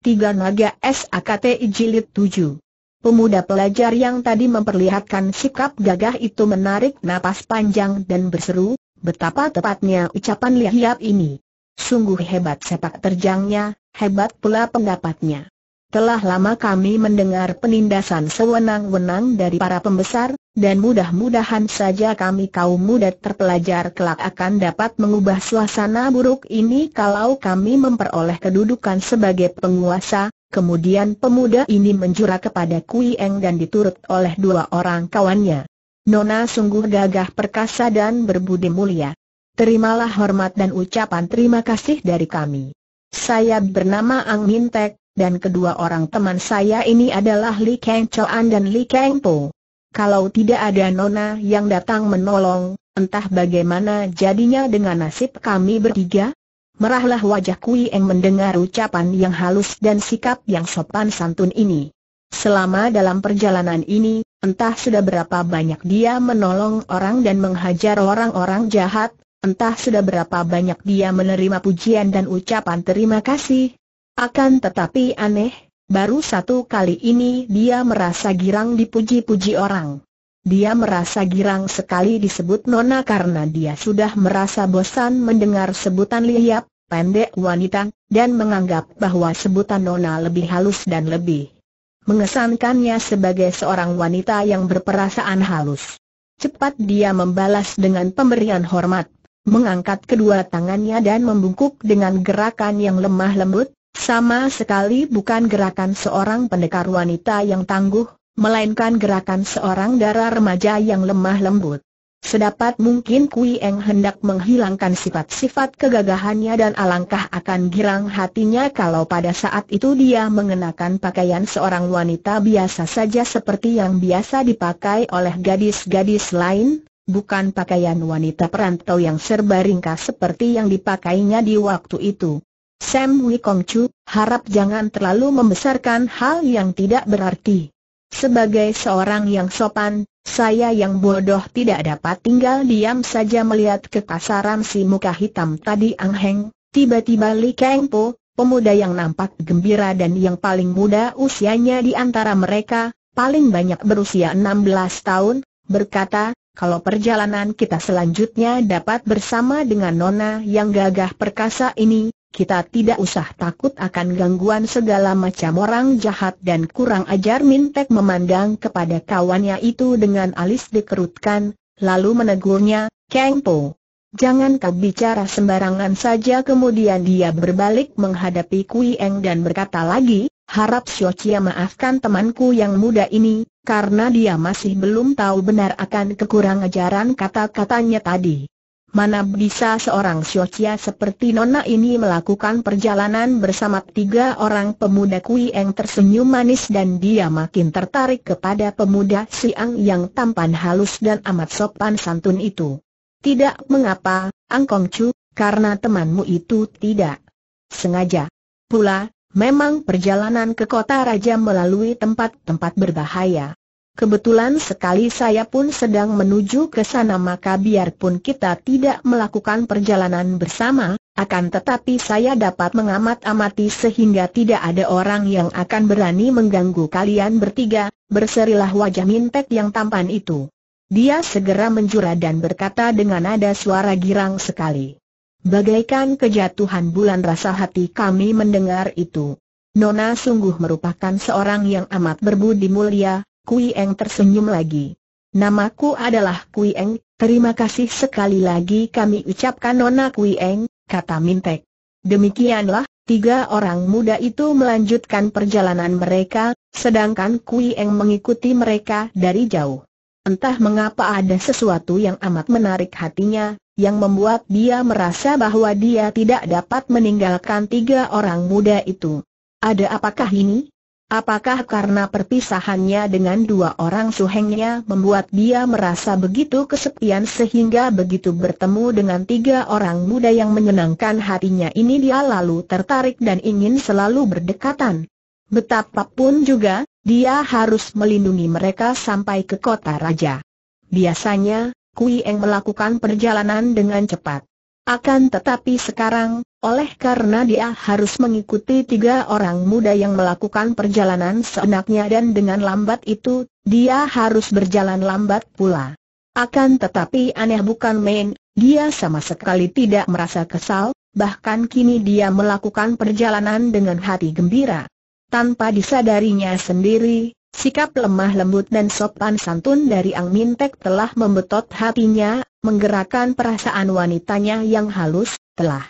Tiga Naga SAKTI Jilid 7 Pemuda pelajar yang tadi memperlihatkan sikap gagah itu menarik napas panjang dan berseru, betapa tepatnya ucapan lihat ini. Sungguh hebat sepak terjangnya, hebat pula pendapatnya. Telah lama kami mendengar penindasan sewenang-wenang dari para pembesar, dan mudah-mudahan saja kami kaum muda terpelajar kelak akan dapat mengubah suasana buruk ini kalau kami memperoleh kedudukan sebagai penguasa, kemudian pemuda ini menjura kepada Kui Eng dan diturut oleh dua orang kawannya. Nona sungguh gagah perkasa dan berbudi mulia. Terimalah hormat dan ucapan terima kasih dari kami. Saya bernama Ang Mintek, dan kedua orang teman saya ini adalah Li Kang Choan dan Li Kang Po. Kalau tidak ada Nona yang datang menolong, entah bagaimana jadinya dengan nasib kami bertiga? Merahlah wajah Kui Eng mendengar ucapan yang halus dan sikap yang sopan santun ini. Selama dalam perjalanan ini, entah sudah berapa banyak dia menolong orang dan menghajar orang-orang jahat, entah sudah berapa banyak dia menerima pujian dan ucapan terima kasih, akan tetapi aneh, baru satu kali ini dia merasa girang dipuji-puji orang. Dia merasa girang sekali disebut Nona karena dia sudah merasa bosan mendengar sebutan liap, pendek wanita, dan menganggap bahwa sebutan Nona lebih halus dan lebih mengesankannya sebagai seorang wanita yang berperasaan halus. Cepat dia membalas dengan pemberian hormat, mengangkat kedua tangannya dan membungkuk dengan gerakan yang lemah lembut, sama sekali bukan gerakan seorang pendekar wanita yang tangguh, melainkan gerakan seorang darah remaja yang lemah lembut. Sedapat mungkin Kui Eng hendak menghilangkan sifat-sifat kegagahannya dan alangkah akan girang hatinya kalau pada saat itu dia mengenakan pakaian seorang wanita biasa saja seperti yang biasa dipakai oleh gadis-gadis lain, bukan pakaian wanita perantau yang serba ringkas seperti yang dipakainya di waktu itu. Sam Wikong Chu, harap jangan terlalu membesarkan hal yang tidak berarti. Sebagai seorang yang sopan, saya yang bodoh tidak dapat tinggal diam saja melihat kekasaran si muka hitam tadi Ang Heng. Tiba-tiba Li Kang Po, pemuda yang nampak gembira dan yang paling muda usianya di antara mereka, paling banyak berusia 16 tahun, berkata, kalau perjalanan kita selanjutnya dapat bersama dengan Nona yang gagah perkasa ini, kita tidak usah takut akan gangguan segala macam orang jahat dan kurang ajar Mintek memandang kepada kawannya itu dengan alis dikerutkan, lalu menegurnya, Kang Po. Jangan kau bicara sembarangan saja kemudian dia berbalik menghadapi Kui Eng dan berkata lagi, harap Xiao Chia maafkan temanku yang muda ini, karena dia masih belum tahu benar akan kekurangan ajaran kata-katanya tadi. Mana bisa seorang Siocia seperti Nona ini melakukan perjalanan bersama tiga orang pemuda Kui Eng tersenyum manis dan dia makin tertarik kepada pemuda Siang yang tampan halus dan amat sopan santun itu. Tidak mengapa, Angkong Chu, karena temanmu itu tidak sengaja. Pula, memang perjalanan ke kota raja melalui tempat-tempat berbahaya. Kebetulan sekali saya pun sedang menuju ke sana maka biarpun kita tidak melakukan perjalanan bersama, akan tetapi saya dapat mengamat-amati sehingga tidak ada orang yang akan berani mengganggu kalian bertiga, berserilah wajah mintek yang tampan itu. Dia segera menjura dan berkata dengan nada suara girang sekali. Bagaikan kejatuhan bulan rasa hati kami mendengar itu. Nona sungguh merupakan seorang yang amat berbudi mulia, Kui Eng tersenyum lagi. Namaku adalah Kui Eng, terima kasih sekali lagi kami ucapkan Nona Kui Eng, kata Mintek. Demikianlah, tiga orang muda itu melanjutkan perjalanan mereka, sedangkan Kui Eng mengikuti mereka dari jauh. Entah mengapa ada sesuatu yang amat menarik hatinya, yang membuat dia merasa bahwa dia tidak dapat meninggalkan tiga orang muda itu. Ada apakah ini? Apakah karena perpisahannya dengan dua orang suhengnya membuat dia merasa begitu kesepian sehingga begitu bertemu dengan tiga orang muda yang menyenangkan hatinya ini dia lalu tertarik dan ingin selalu berdekatan. Betapapun juga, dia harus melindungi mereka sampai ke kota raja. Biasanya, Kui Eng melakukan perjalanan dengan cepat. Akan tetapi sekarang, oleh karena dia harus mengikuti tiga orang muda yang melakukan perjalanan seenaknya dan dengan lambat itu, dia harus berjalan lambat pula. Akan tetapi aneh bukan main, dia sama sekali tidak merasa kesal, bahkan kini dia melakukan perjalanan dengan hati gembira. Tanpa disadarinya sendiri, sikap lemah lembut dan sopan santun dari Ang Mintek telah membetot hatinya menggerakkan perasaan wanitanya yang halus, telah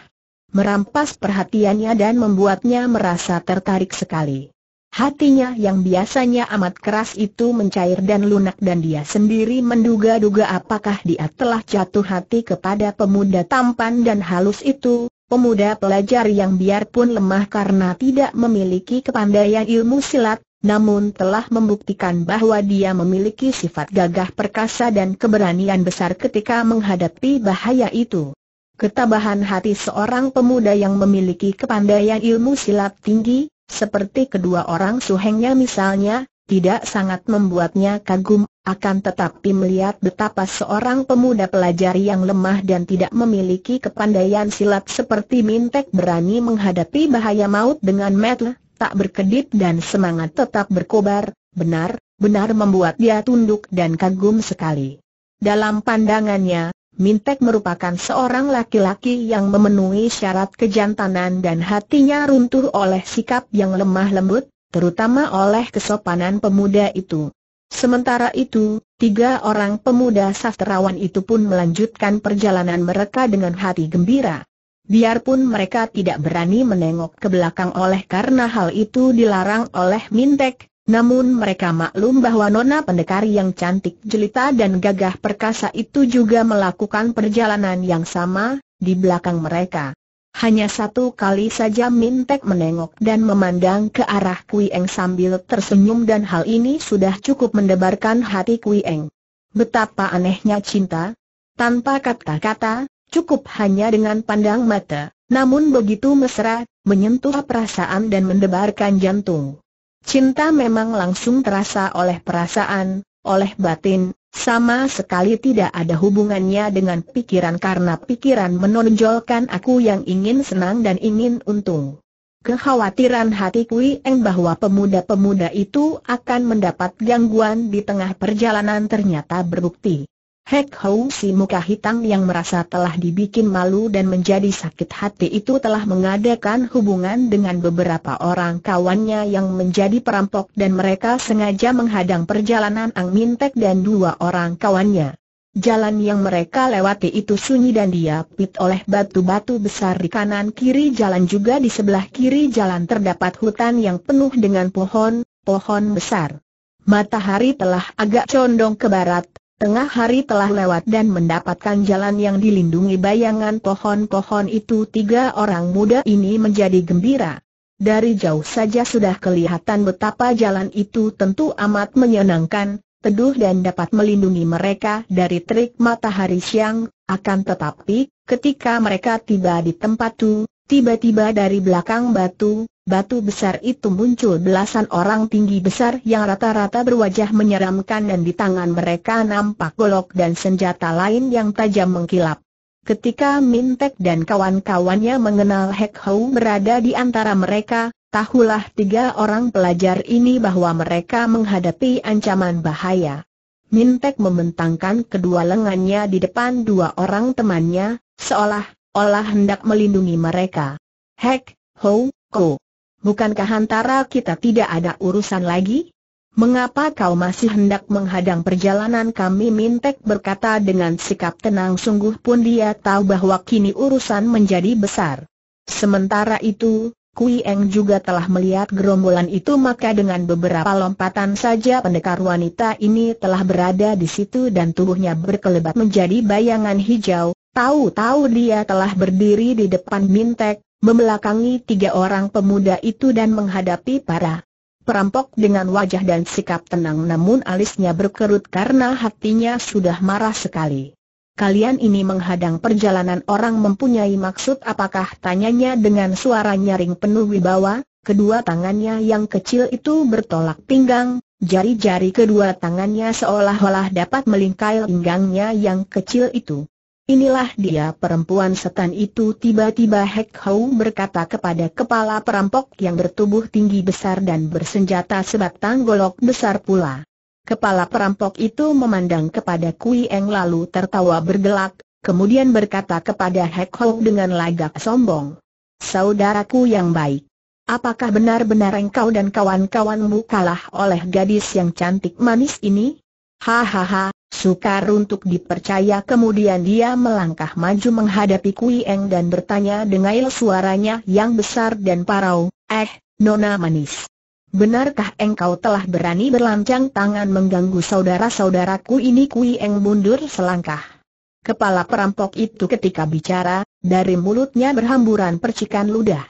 merampas perhatiannya dan membuatnya merasa tertarik sekali. Hatinya yang biasanya amat keras itu mencair dan lunak dan dia sendiri menduga-duga apakah dia telah jatuh hati kepada pemuda tampan dan halus itu, pemuda pelajar yang biarpun lemah karena tidak memiliki kepandaian ilmu silat, namun telah membuktikan bahwa dia memiliki sifat gagah perkasa dan keberanian besar ketika menghadapi bahaya itu. Ketabahan hati seorang pemuda yang memiliki kepandaian ilmu silat tinggi, seperti kedua orang suhengnya misalnya, tidak sangat membuatnya kagum, akan tetapi melihat betapa seorang pemuda pelajar yang lemah dan tidak memiliki kepandaian silat seperti Mintek berani menghadapi bahaya maut dengan metle, tak berkedip dan semangat tetap berkobar, benar, benar membuat dia tunduk dan kagum sekali. Dalam pandangannya, Mintek merupakan seorang laki-laki yang memenuhi syarat kejantanan dan hatinya runtuh oleh sikap yang lemah lembut, terutama oleh kesopanan pemuda itu. Sementara itu, tiga orang pemuda sastrawan itu pun melanjutkan perjalanan mereka dengan hati gembira. Biarpun mereka tidak berani menengok ke belakang oleh karena hal itu dilarang oleh Mintek, namun mereka maklum bahwa nona pendekar yang cantik jelita dan gagah perkasa itu juga melakukan perjalanan yang sama, di belakang mereka. Hanya satu kali saja Mintek menengok dan memandang ke arah Kui Eng sambil tersenyum dan hal ini sudah cukup mendebarkan hati Kui Eng. Betapa anehnya cinta. Tanpa kata-kata, Cukup hanya dengan pandang mata, namun begitu mesra, menyentuh perasaan dan mendebarkan jantung. Cinta memang langsung terasa oleh perasaan, oleh batin, sama sekali tidak ada hubungannya dengan pikiran karena pikiran menonjolkan aku yang ingin senang dan ingin untung. Kekhawatiran hati Kui Eng bahwa pemuda-pemuda itu akan mendapat gangguan di tengah perjalanan ternyata berbukti. Hek Hou si muka hitam yang merasa telah dibikin malu dan menjadi sakit hati itu telah mengadakan hubungan dengan beberapa orang kawannya yang menjadi perampok dan mereka sengaja menghadang perjalanan Ang Mintek dan dua orang kawannya. Jalan yang mereka lewati itu sunyi dan diapit oleh batu-batu besar di kanan kiri jalan juga di sebelah kiri jalan terdapat hutan yang penuh dengan pohon, pohon besar. Matahari telah agak condong ke barat, Tengah hari telah lewat dan mendapatkan jalan yang dilindungi bayangan pohon-pohon itu tiga orang muda ini menjadi gembira. Dari jauh saja sudah kelihatan betapa jalan itu tentu amat menyenangkan, teduh dan dapat melindungi mereka dari terik matahari siang, akan tetapi, ketika mereka tiba di tempat itu, tiba-tiba dari belakang batu, batu besar itu muncul belasan orang tinggi besar yang rata-rata berwajah menyeramkan dan di tangan mereka nampak golok dan senjata lain yang tajam mengkilap. Ketika Mintek dan kawan-kawannya mengenal Hek Hou berada di antara mereka, tahulah tiga orang pelajar ini bahwa mereka menghadapi ancaman bahaya. Mintek membentangkan kedua lengannya di depan dua orang temannya, seolah-olah hendak melindungi mereka. Hek, Hou, Ko, Bukankah antara kita tidak ada urusan lagi? Mengapa kau masih hendak menghadang perjalanan kami Mintek berkata dengan sikap tenang sungguh pun dia tahu bahwa kini urusan menjadi besar. Sementara itu, Kui Eng juga telah melihat gerombolan itu maka dengan beberapa lompatan saja pendekar wanita ini telah berada di situ dan tubuhnya berkelebat menjadi bayangan hijau, tahu-tahu dia telah berdiri di depan Mintek, Membelakangi tiga orang pemuda itu dan menghadapi para perampok dengan wajah dan sikap tenang namun alisnya berkerut karena hatinya sudah marah sekali. Kalian ini menghadang perjalanan orang mempunyai maksud apakah tanyanya dengan suara nyaring penuh wibawa, kedua tangannya yang kecil itu bertolak pinggang, jari-jari kedua tangannya seolah-olah dapat melingkai pinggangnya yang kecil itu. Inilah dia perempuan setan itu tiba-tiba Hek Hou berkata kepada kepala perampok yang bertubuh tinggi besar dan bersenjata sebatang golok besar pula. Kepala perampok itu memandang kepada Kui Eng lalu tertawa bergelak, kemudian berkata kepada Hek Hou dengan lagak sombong. Saudaraku yang baik, apakah benar-benar engkau dan kawan-kawanmu kalah oleh gadis yang cantik manis ini? Hahaha, sukar untuk dipercaya kemudian dia melangkah maju menghadapi Kui Eng dan bertanya dengan suaranya yang besar dan parau, eh, nona manis. Benarkah engkau telah berani berlancang tangan mengganggu saudara-saudaraku ini Kui Eng mundur selangkah. Kepala perampok itu ketika bicara, dari mulutnya berhamburan percikan ludah.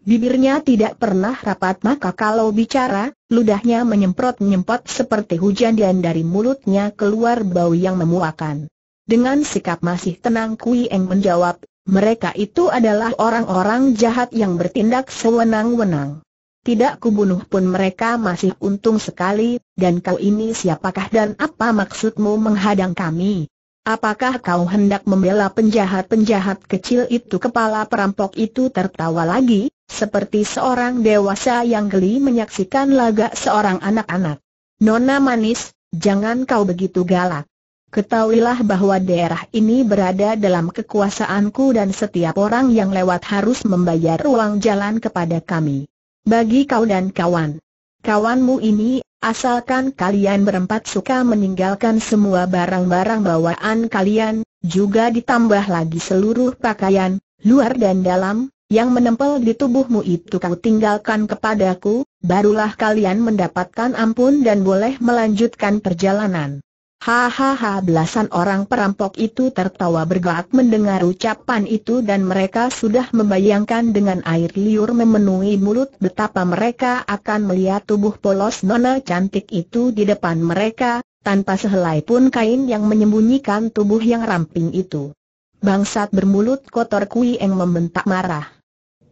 Bibirnya tidak pernah rapat maka kalau bicara, ludahnya menyemprot-nyemprot seperti hujan dan dari mulutnya keluar bau yang memuakan. Dengan sikap masih tenang Kui Eng menjawab, mereka itu adalah orang-orang jahat yang bertindak sewenang-wenang. Tidak kubunuh pun mereka masih untung sekali, dan kau ini siapakah dan apa maksudmu menghadang kami? Apakah kau hendak membela penjahat-penjahat kecil itu? Kepala perampok itu tertawa lagi, seperti seorang dewasa yang geli menyaksikan laga seorang anak-anak. Nona manis, jangan kau begitu galak. Ketahuilah bahwa daerah ini berada dalam kekuasaanku dan setiap orang yang lewat harus membayar uang jalan kepada kami. Bagi kau dan kawan. Kawanmu ini, asalkan kalian berempat suka meninggalkan semua barang-barang bawaan kalian, juga ditambah lagi seluruh pakaian, luar dan dalam, yang menempel di tubuhmu itu kau tinggalkan kepadaku, barulah kalian mendapatkan ampun dan boleh melanjutkan perjalanan. Hahaha belasan orang perampok itu tertawa bergelak mendengar ucapan itu dan mereka sudah membayangkan dengan air liur memenuhi mulut betapa mereka akan melihat tubuh polos nona cantik itu di depan mereka, tanpa sehelai pun kain yang menyembunyikan tubuh yang ramping itu. Bangsat bermulut kotor Kui yang membentak marah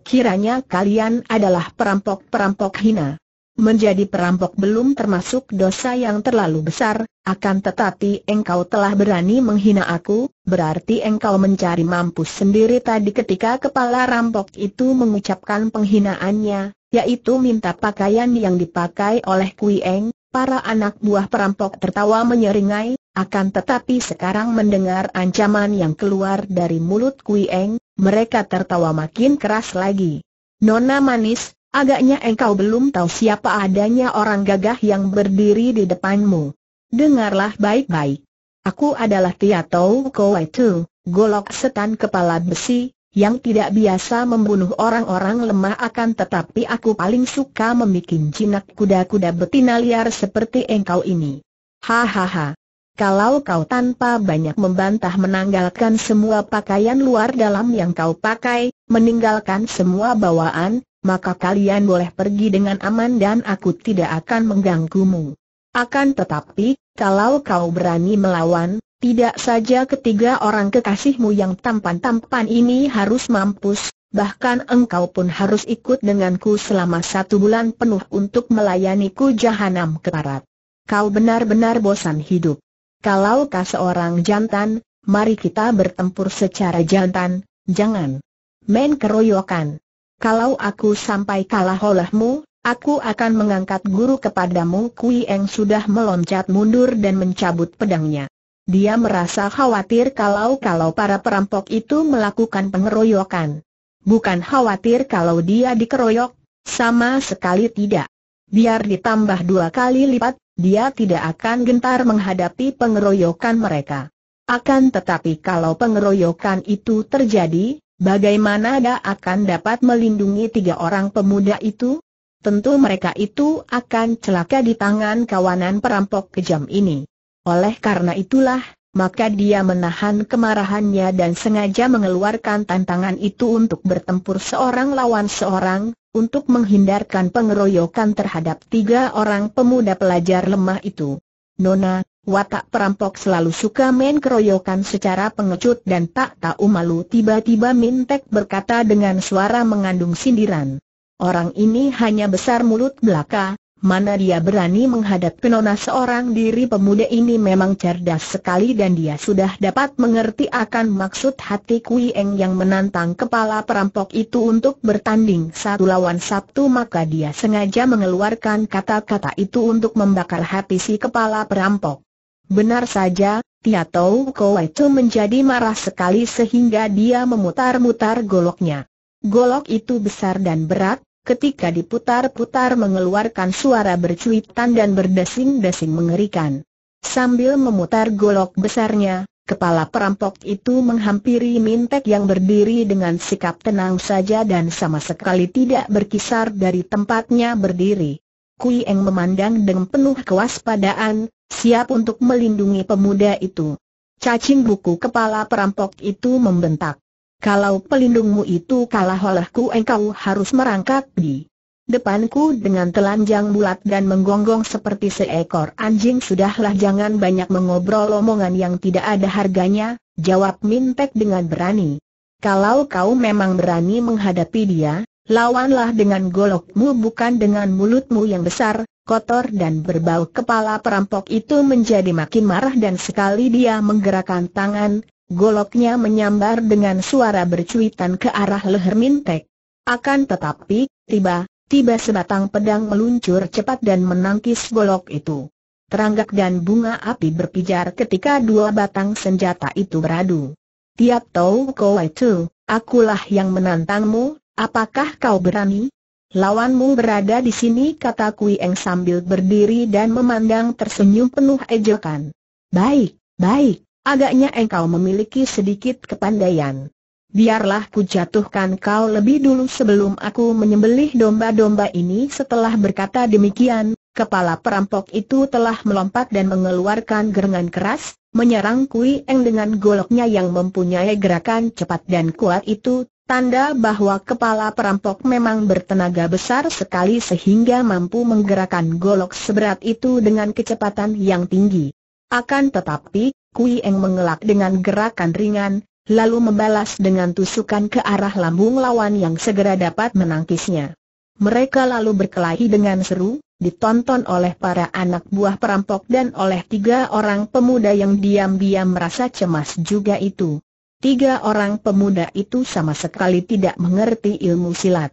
kiranya kalian adalah perampok-perampok hina. Menjadi perampok belum termasuk dosa yang terlalu besar, akan tetapi engkau telah berani menghina aku, berarti engkau mencari mampus sendiri tadi ketika kepala rampok itu mengucapkan penghinaannya, yaitu minta pakaian yang dipakai oleh Kui Eng, para anak buah perampok tertawa menyeringai, akan tetapi sekarang mendengar ancaman yang keluar dari mulut Kui Eng, mereka tertawa makin keras lagi. Nona manis, agaknya engkau belum tahu siapa adanya orang gagah yang berdiri di depanmu. Dengarlah baik-baik. Aku adalah Tia Tau Kowai Tu, golok setan kepala besi, yang tidak biasa membunuh orang-orang lemah akan tetapi aku paling suka membuat jinak kuda-kuda betina liar seperti engkau ini. Hahaha. Kalau kau tanpa banyak membantah menanggalkan semua pakaian luar dalam yang kau pakai, meninggalkan semua bawaan, maka kalian boleh pergi dengan aman dan aku tidak akan mengganggumu. Akan tetapi, kalau kau berani melawan, tidak saja ketiga orang kekasihmu yang tampan-tampan ini harus mampus, bahkan engkau pun harus ikut denganku selama satu bulan penuh untuk melayaniku jahanam keparat. Kau benar-benar bosan hidup. Kalau kau seorang jantan, mari kita bertempur secara jantan, jangan main keroyokan. Kalau aku sampai kalah olehmu, aku akan mengangkat guru kepadamu Kui Eng sudah meloncat mundur dan mencabut pedangnya. Dia merasa khawatir kalau-kalau para perampok itu melakukan pengeroyokan. Bukan khawatir kalau dia dikeroyok, sama sekali tidak. Biar ditambah dua kali lipat, dia tidak akan gentar menghadapi pengeroyokan mereka. Akan tetapi kalau pengeroyokan itu terjadi, bagaimana dia akan dapat melindungi tiga orang pemuda itu? Tentu mereka itu akan celaka di tangan kawanan perampok kejam ini. Oleh karena itulah, maka dia menahan kemarahannya dan sengaja mengeluarkan tantangan itu untuk bertempur seorang lawan seorang, untuk menghindarkan pengeroyokan terhadap tiga orang pemuda pelajar lemah itu. Nona, watak perampok selalu suka main keroyokan secara pengecut dan tak tahu malu tiba-tiba Mintek berkata dengan suara mengandung sindiran. Orang ini hanya besar mulut belaka, Mana dia berani menghadap Nona seorang diri pemuda ini memang cerdas sekali dan dia sudah dapat mengerti akan maksud hati Kui Eng yang menantang kepala perampok itu untuk bertanding satu lawan satu maka dia sengaja mengeluarkan kata-kata itu untuk membakar hati si kepala perampok. Benar saja, Tia Tau Kowe itu menjadi marah sekali sehingga dia memutar-mutar goloknya. Golok itu besar dan berat, ketika diputar-putar mengeluarkan suara bercuitan dan berdesing-desing mengerikan. Sambil memutar golok besarnya, kepala perampok itu menghampiri Mintek yang berdiri dengan sikap tenang saja dan sama sekali tidak berkisar dari tempatnya berdiri. Kui Eng memandang dengan penuh kewaspadaan, siap untuk melindungi pemuda itu. Cacing buku kepala perampok itu membentak. Kalau pelindungmu itu kalah olehku engkau harus merangkak di depanku dengan telanjang bulat dan menggonggong seperti seekor anjing sudahlah jangan banyak mengobrol omongan yang tidak ada harganya, jawab Mintek dengan berani. Kalau kau memang berani menghadapi dia, lawanlah dengan golokmu bukan dengan mulutmu yang besar, kotor dan berbau kepala perampok itu menjadi makin marah dan sekali dia menggerakkan tangan, Goloknya menyambar dengan suara bercuitan ke arah leher Mintek. Akan tetapi, tiba-tiba sebatang pedang meluncur cepat dan menangkis golok itu. Teranggak dan bunga api berpijar ketika dua batang senjata itu beradu. Tiap tahu kau itu, akulah yang menantangmu, apakah kau berani? Lawanmu berada di sini kata Kui Eng sambil berdiri dan memandang tersenyum penuh ejekan. Baik, baik, Agaknya engkau memiliki sedikit kepandaian. Biarlah ku jatuhkan kau lebih dulu sebelum aku menyembelih domba-domba ini Setelah berkata demikian, kepala perampok itu telah melompat dan mengeluarkan gerengan keras Menyerang Kui Eng dengan goloknya yang mempunyai gerakan cepat dan kuat itu Tanda bahwa kepala perampok memang bertenaga besar sekali sehingga mampu menggerakkan golok seberat itu dengan kecepatan yang tinggi. Akan tetapi, Kui Eng mengelak dengan gerakan ringan, lalu membalas dengan tusukan ke arah lambung lawan yang segera dapat menangkisnya. Mereka lalu berkelahi dengan seru, ditonton oleh para anak buah perampok dan oleh tiga orang pemuda yang diam-diam merasa cemas juga itu. Tiga orang pemuda itu sama sekali tidak mengerti ilmu silat.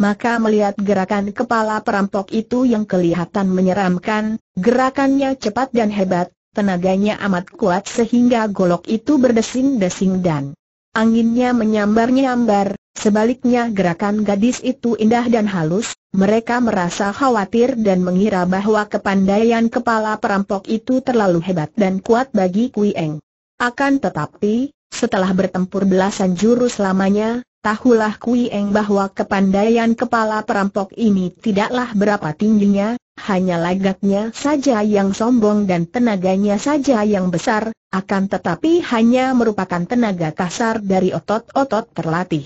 Maka melihat gerakan kepala perampok itu yang kelihatan menyeramkan, gerakannya cepat dan hebat, Tenaganya amat kuat sehingga golok itu berdesing-desing dan anginnya menyambar-nyambar, sebaliknya gerakan gadis itu indah dan halus, mereka merasa khawatir dan mengira bahwa kepandaian kepala perampok itu terlalu hebat dan kuat bagi Kui Eng. Akan tetapi, setelah bertempur belasan jurus lamanya, tahulah Kui Eng bahwa kepandaian kepala perampok ini tidaklah berapa tingginya, hanya lagaknya saja yang sombong dan tenaganya saja yang besar, akan tetapi hanya merupakan tenaga kasar dari otot-otot terlatih.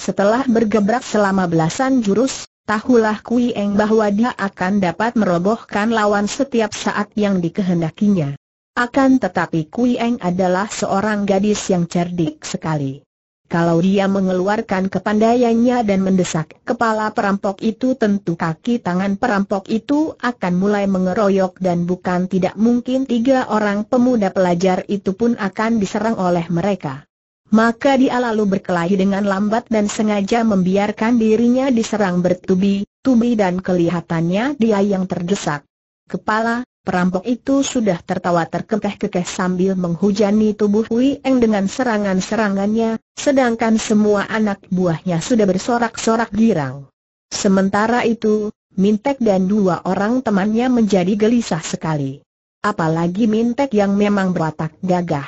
Setelah bergebrak selama belasan jurus, tahulah Kui Eng bahwa dia akan dapat merobohkan lawan setiap saat yang dikehendakinya. Akan tetapi Kui Eng adalah seorang gadis yang cerdik sekali. Kalau dia mengeluarkan kepandaiannya dan mendesak kepala perampok itu tentu kaki tangan perampok itu akan mulai mengeroyok dan bukan tidak mungkin tiga orang pemuda pelajar itu pun akan diserang oleh mereka. Maka dia lalu berkelahi dengan lambat dan sengaja membiarkan dirinya diserang bertubi-tubi dan kelihatannya dia yang terdesak. Kepala, Perampok itu sudah tertawa terkekeh-kekeh sambil menghujani tubuh Hui Eng dengan serangan-serangannya, sedangkan semua anak buahnya sudah bersorak-sorak girang. Sementara itu, Mintek dan dua orang temannya menjadi gelisah sekali. Apalagi Mintek yang memang berwatak gagah.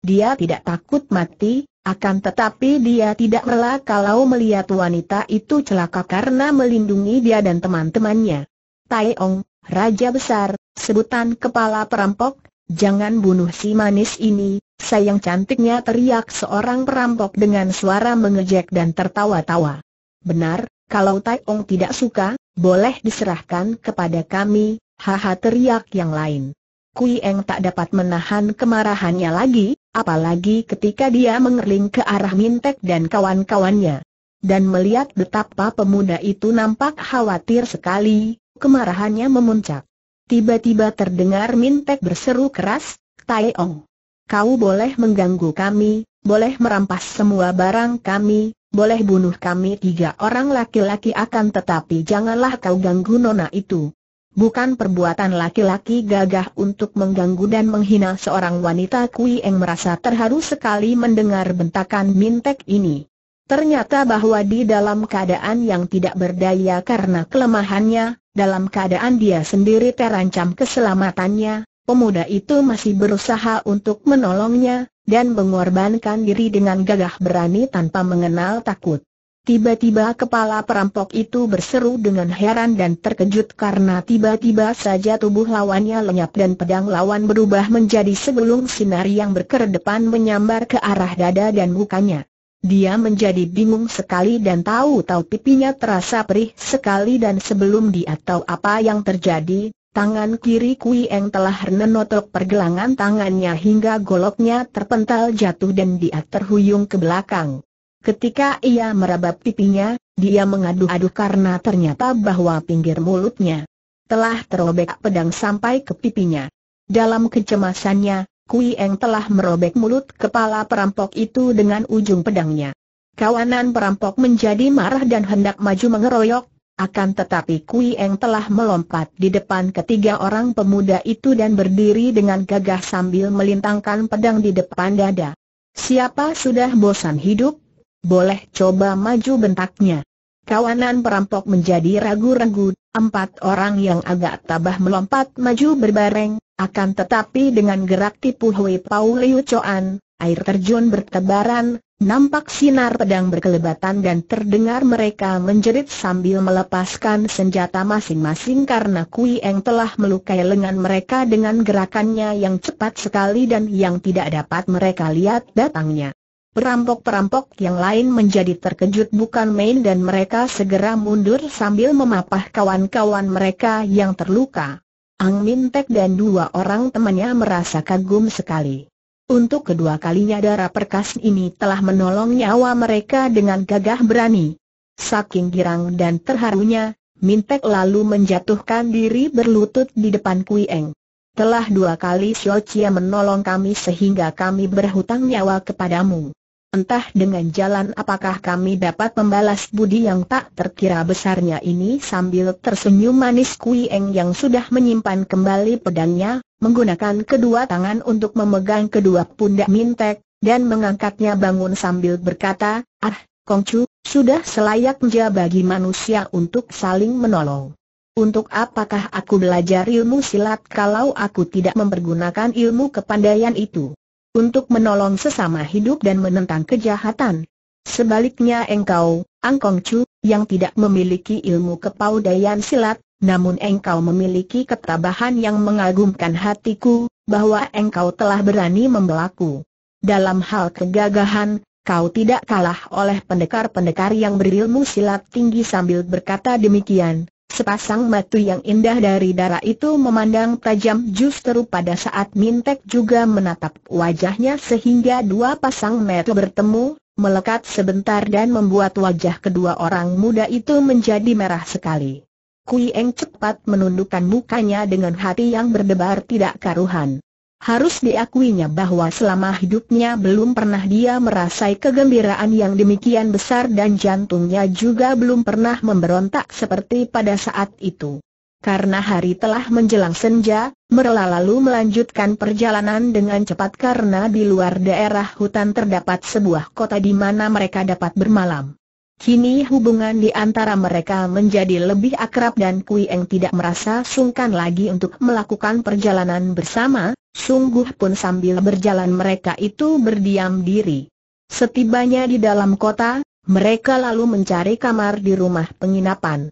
Dia tidak takut mati, akan tetapi dia tidak rela kalau melihat wanita itu celaka karena melindungi dia dan teman-temannya. Tai Ong, Raja Besar, Sebutan kepala perampok, jangan bunuh si manis ini, sayang cantiknya teriak seorang perampok dengan suara mengejek dan tertawa-tawa. Benar, kalau Tai Ong tidak suka, boleh diserahkan kepada kami, haha teriak yang lain. Kui Eng tak dapat menahan kemarahannya lagi, apalagi ketika dia mengerling ke arah Mintek dan kawan-kawannya. Dan melihat betapa pemuda itu nampak khawatir sekali, kemarahannya memuncak. Tiba-tiba terdengar Mintek berseru keras, Tai Ong. Kau boleh mengganggu kami, boleh merampas semua barang kami, boleh bunuh kami tiga orang laki-laki akan tetapi janganlah kau ganggu nona itu. Bukan perbuatan laki-laki gagah untuk mengganggu dan menghina seorang wanita Kui yang merasa terharu sekali mendengar bentakan Mintek ini. Ternyata bahwa di dalam keadaan yang tidak berdaya karena kelemahannya, dalam keadaan dia sendiri terancam keselamatannya, pemuda itu masih berusaha untuk menolongnya, dan mengorbankan diri dengan gagah berani tanpa mengenal takut. Tiba-tiba kepala perampok itu berseru dengan heran dan terkejut karena tiba-tiba saja tubuh lawannya lenyap dan pedang lawan berubah menjadi segelung sinar yang berkedepan menyambar ke arah dada dan mukanya. Dia menjadi bingung sekali dan tahu-tahu pipinya terasa perih sekali dan sebelum dia tahu apa yang terjadi, tangan kiri Kui Eng telah menotok pergelangan tangannya hingga goloknya terpental jatuh dan dia terhuyung ke belakang. Ketika ia merabap pipinya, dia mengadu-adu karena ternyata bahwa pinggir mulutnya telah terobek pedang sampai ke pipinya. Dalam kecemasannya, Kui Eng telah merobek mulut kepala perampok itu dengan ujung pedangnya. Kawanan perampok menjadi marah dan hendak maju mengeroyok, akan tetapi Kui Eng telah melompat di depan ketiga orang pemuda itu dan berdiri dengan gagah sambil melintangkan pedang di depan dada. Siapa sudah bosan hidup? Boleh coba maju bentaknya. Kawanan perampok menjadi ragu-ragu, empat orang yang agak tabah melompat maju berbareng, akan tetapi dengan gerak tipu Hui Pau Liu Choan, air terjun bertebaran, nampak sinar pedang berkelebatan dan terdengar mereka menjerit sambil melepaskan senjata masing-masing karena Kui Eng telah melukai lengan mereka dengan gerakannya yang cepat sekali dan yang tidak dapat mereka lihat datangnya. Perampok-perampok yang lain menjadi terkejut bukan main dan mereka segera mundur sambil memapah kawan-kawan mereka yang terluka. Ang Mintek dan dua orang temannya merasa kagum sekali. Untuk kedua kalinya darah perkas ini telah menolong nyawa mereka dengan gagah berani. Saking girang dan terharunya, Mintek lalu menjatuhkan diri berlutut di depan Kui Eng. Telah dua kali Xiao Chia menolong kami sehingga kami berhutang nyawa kepadamu. Entah dengan jalan apakah kami dapat membalas budi yang tak terkira besarnya ini sambil tersenyum manis Kui Eng yang sudah menyimpan kembali pedangnya, menggunakan kedua tangan untuk memegang kedua pundak Mintek, dan mengangkatnya bangun sambil berkata, Ah, Kongcu, sudah selayaknya bagi manusia untuk saling menolong. Untuk apakah aku belajar ilmu silat kalau aku tidak mempergunakan ilmu kepandaian itu? untuk menolong sesama hidup dan menentang kejahatan. Sebaliknya engkau, Angkong Chu, yang tidak memiliki ilmu kepaudayan silat, namun engkau memiliki ketabahan yang mengagumkan hatiku, bahwa engkau telah berani membelaku. Dalam hal kegagahan, kau tidak kalah oleh pendekar-pendekar yang berilmu silat tinggi sambil berkata demikian. Sepasang mata yang indah dari darah itu memandang tajam justru pada saat Mintek juga menatap wajahnya sehingga dua pasang mata bertemu, melekat sebentar dan membuat wajah kedua orang muda itu menjadi merah sekali. Kui Eng cepat menundukkan mukanya dengan hati yang berdebar tidak karuhan. Harus diakuinya bahwa selama hidupnya belum pernah dia merasai kegembiraan yang demikian besar dan jantungnya juga belum pernah memberontak seperti pada saat itu. Karena hari telah menjelang senja, Merla lalu melanjutkan perjalanan dengan cepat karena di luar daerah hutan terdapat sebuah kota di mana mereka dapat bermalam. Kini hubungan di antara mereka menjadi lebih akrab dan Kui Eng tidak merasa sungkan lagi untuk melakukan perjalanan bersama, sungguh pun sambil berjalan mereka itu berdiam diri. Setibanya di dalam kota, mereka lalu mencari kamar di rumah penginapan.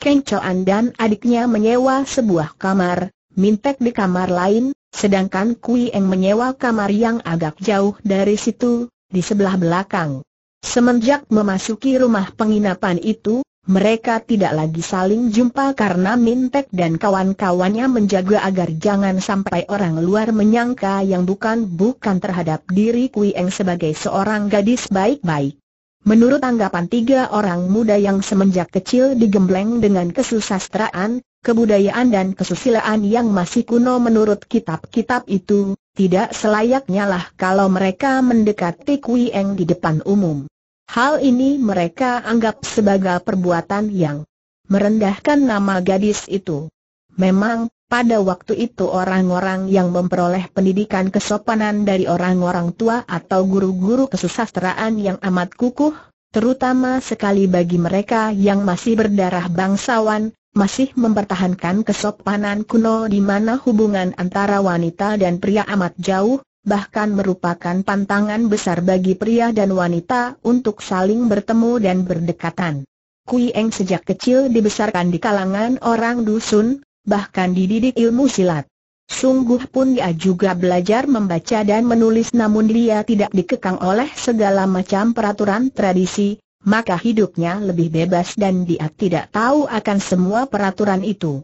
Keng Choan dan adiknya menyewa sebuah kamar, Mintek di kamar lain, sedangkan Kui Eng menyewa kamar yang agak jauh dari situ, di sebelah belakang. Semenjak memasuki rumah penginapan itu, mereka tidak lagi saling jumpa karena Mintek dan kawan-kawannya menjaga agar jangan sampai orang luar menyangka yang bukan-bukan terhadap diri Kui Eng sebagai seorang gadis baik-baik. Menurut anggapan tiga orang muda yang semenjak kecil digembleng dengan kesusastraan, kebudayaan dan kesusilaan yang masih kuno menurut kitab-kitab itu, tidak selayaknya lah kalau mereka mendekati Kui Eng di depan umum. Hal ini mereka anggap sebagai perbuatan yang merendahkan nama gadis itu. Memang, pada waktu itu orang-orang yang memperoleh pendidikan kesopanan dari orang-orang tua atau guru-guru kesusastraan yang amat kukuh, terutama sekali bagi mereka yang masih berdarah bangsawan, masih mempertahankan kesopanan kuno di mana hubungan antara wanita dan pria amat jauh, bahkan merupakan pantangan besar bagi pria dan wanita untuk saling bertemu dan berdekatan. Kui Eng sejak kecil dibesarkan di kalangan orang dusun, bahkan dididik ilmu silat. Sungguh pun dia juga belajar membaca dan menulis namun dia tidak dikekang oleh segala macam peraturan tradisi, maka hidupnya lebih bebas dan dia tidak tahu akan semua peraturan itu.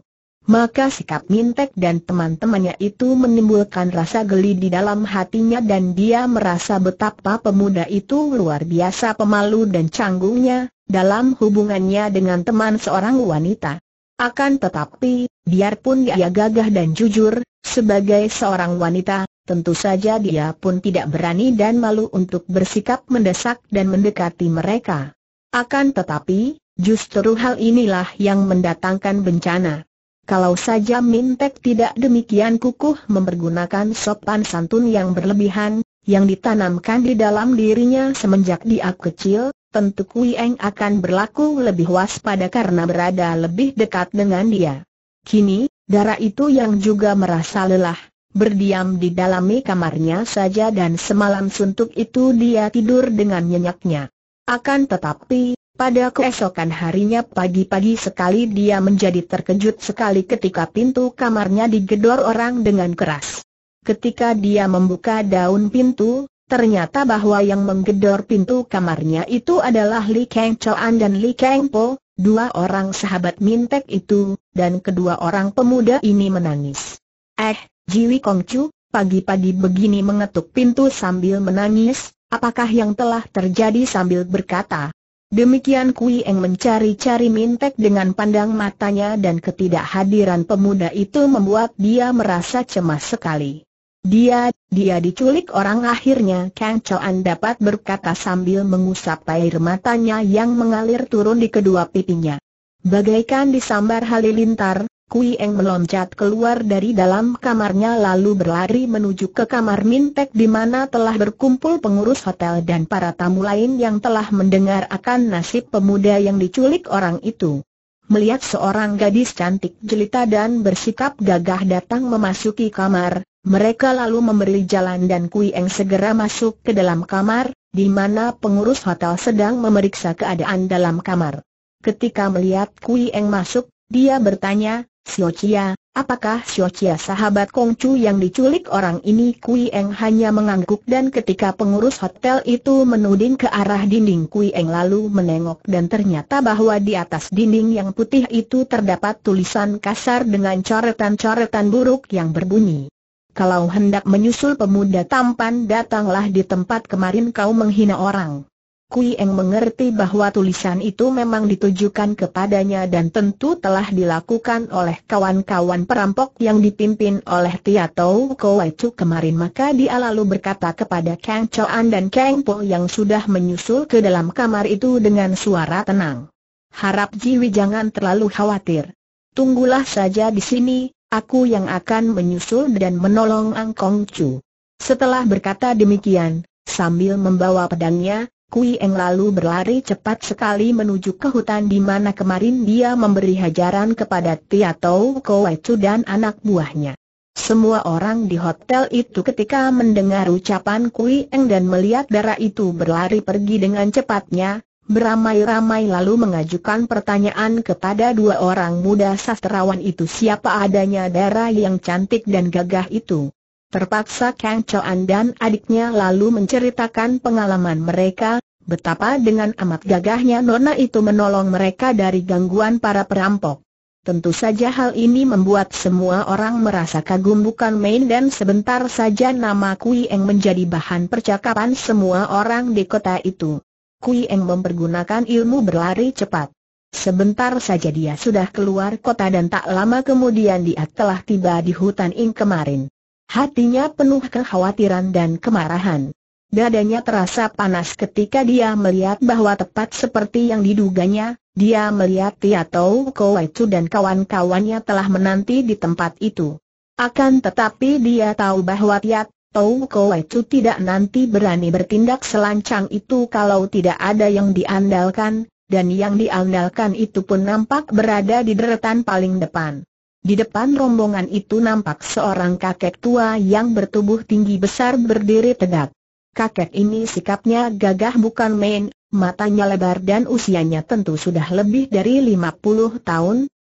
Maka sikap Mintek dan teman-temannya itu menimbulkan rasa geli di dalam hatinya dan dia merasa betapa pemuda itu luar biasa pemalu dan canggungnya dalam hubungannya dengan teman seorang wanita. Akan tetapi, biarpun dia gagah dan jujur, sebagai seorang wanita, Tentu saja dia pun tidak berani dan malu untuk bersikap mendesak dan mendekati mereka. Akan tetapi, justru hal inilah yang mendatangkan bencana. Kalau saja Mintek tidak demikian kukuh mempergunakan sopan santun yang berlebihan, yang ditanamkan di dalam dirinya semenjak dia kecil, tentu Kui Eng akan berlaku lebih waspada karena berada lebih dekat dengan dia. Kini, darah itu yang juga merasa lelah, berdiam di dalam kamarnya saja dan semalam suntuk itu dia tidur dengan nyenyaknya. Akan tetapi, pada keesokan harinya pagi-pagi sekali dia menjadi terkejut sekali ketika pintu kamarnya digedor orang dengan keras. Ketika dia membuka daun pintu, Ternyata bahwa yang menggedor pintu kamarnya itu adalah Li Kang Choan dan Li Kang Po, dua orang sahabat mintek itu, dan kedua orang pemuda ini menangis. Eh, Jiwi Kongcu, pagi-pagi begini mengetuk pintu sambil menangis, apakah yang telah terjadi sambil berkata. Demikian Kui Eng mencari-cari Mintek dengan pandang matanya dan ketidakhadiran pemuda itu membuat dia merasa cemas sekali. Dia, dia diculik orang akhirnya Kang Choan dapat berkata sambil mengusap air matanya yang mengalir turun di kedua pipinya. Bagaikan disambar halilintar, Kui Eng meloncat keluar dari dalam kamarnya lalu berlari menuju ke kamar Mintek di mana telah berkumpul pengurus hotel dan para tamu lain yang telah mendengar akan nasib pemuda yang diculik orang itu. Melihat seorang gadis cantik jelita dan bersikap gagah datang memasuki kamar, mereka lalu memberi jalan dan Kui Eng segera masuk ke dalam kamar, di mana pengurus hotel sedang memeriksa keadaan dalam kamar. Ketika melihat Kui Eng masuk, dia bertanya, Siochia, apakah Siochia sahabat Kongcu yang diculik orang ini? Kui Eng hanya mengangguk dan ketika pengurus hotel itu menuding ke arah dinding Kui Eng lalu menengok dan ternyata bahwa di atas dinding yang putih itu terdapat tulisan kasar dengan coretan-coretan buruk yang berbunyi. Kalau hendak menyusul pemuda tampan datanglah di tempat kemarin kau menghina orang. Kui Eng mengerti bahwa tulisan itu memang ditujukan kepadanya dan tentu telah dilakukan oleh kawan-kawan perampok yang dipimpin oleh Tia Tau Kowai Chu kemarin maka dia lalu berkata kepada Kang Choan dan Kang Po yang sudah menyusul ke dalam kamar itu dengan suara tenang. Harap Jiwi jangan terlalu khawatir. Tunggulah saja di sini, aku yang akan menyusul dan menolong Ang Kong Chu. Setelah berkata demikian, sambil membawa pedangnya, Kui Eng lalu berlari cepat sekali menuju ke hutan di mana kemarin dia memberi hajaran kepada Tia Kowe Chu dan anak buahnya. Semua orang di hotel itu ketika mendengar ucapan Kui Eng dan melihat darah itu berlari pergi dengan cepatnya, beramai-ramai lalu mengajukan pertanyaan kepada dua orang muda sastrawan itu siapa adanya darah yang cantik dan gagah itu. Terpaksa Kang Choan dan adiknya lalu menceritakan pengalaman mereka, betapa dengan amat gagahnya Nona itu menolong mereka dari gangguan para perampok. Tentu saja hal ini membuat semua orang merasa kagum bukan main dan sebentar saja nama Kui Eng menjadi bahan percakapan semua orang di kota itu. Kui Eng mempergunakan ilmu berlari cepat. Sebentar saja dia sudah keluar kota dan tak lama kemudian dia telah tiba di hutan Ing kemarin. Hatinya penuh kekhawatiran dan kemarahan. Dadanya terasa panas ketika dia melihat bahwa tepat seperti yang diduganya, dia melihat Tia Tiatou Kowaitu dan kawan-kawannya telah menanti di tempat itu. Akan tetapi dia tahu bahwa Tia Tiatou Kowaitu tidak nanti berani bertindak selancang itu kalau tidak ada yang diandalkan, dan yang diandalkan itu pun nampak berada di deretan paling depan. Di depan rombongan itu nampak seorang kakek tua yang bertubuh tinggi besar berdiri tegak. Kakek ini sikapnya gagah bukan main, matanya lebar dan usianya tentu sudah lebih dari 50 tahun.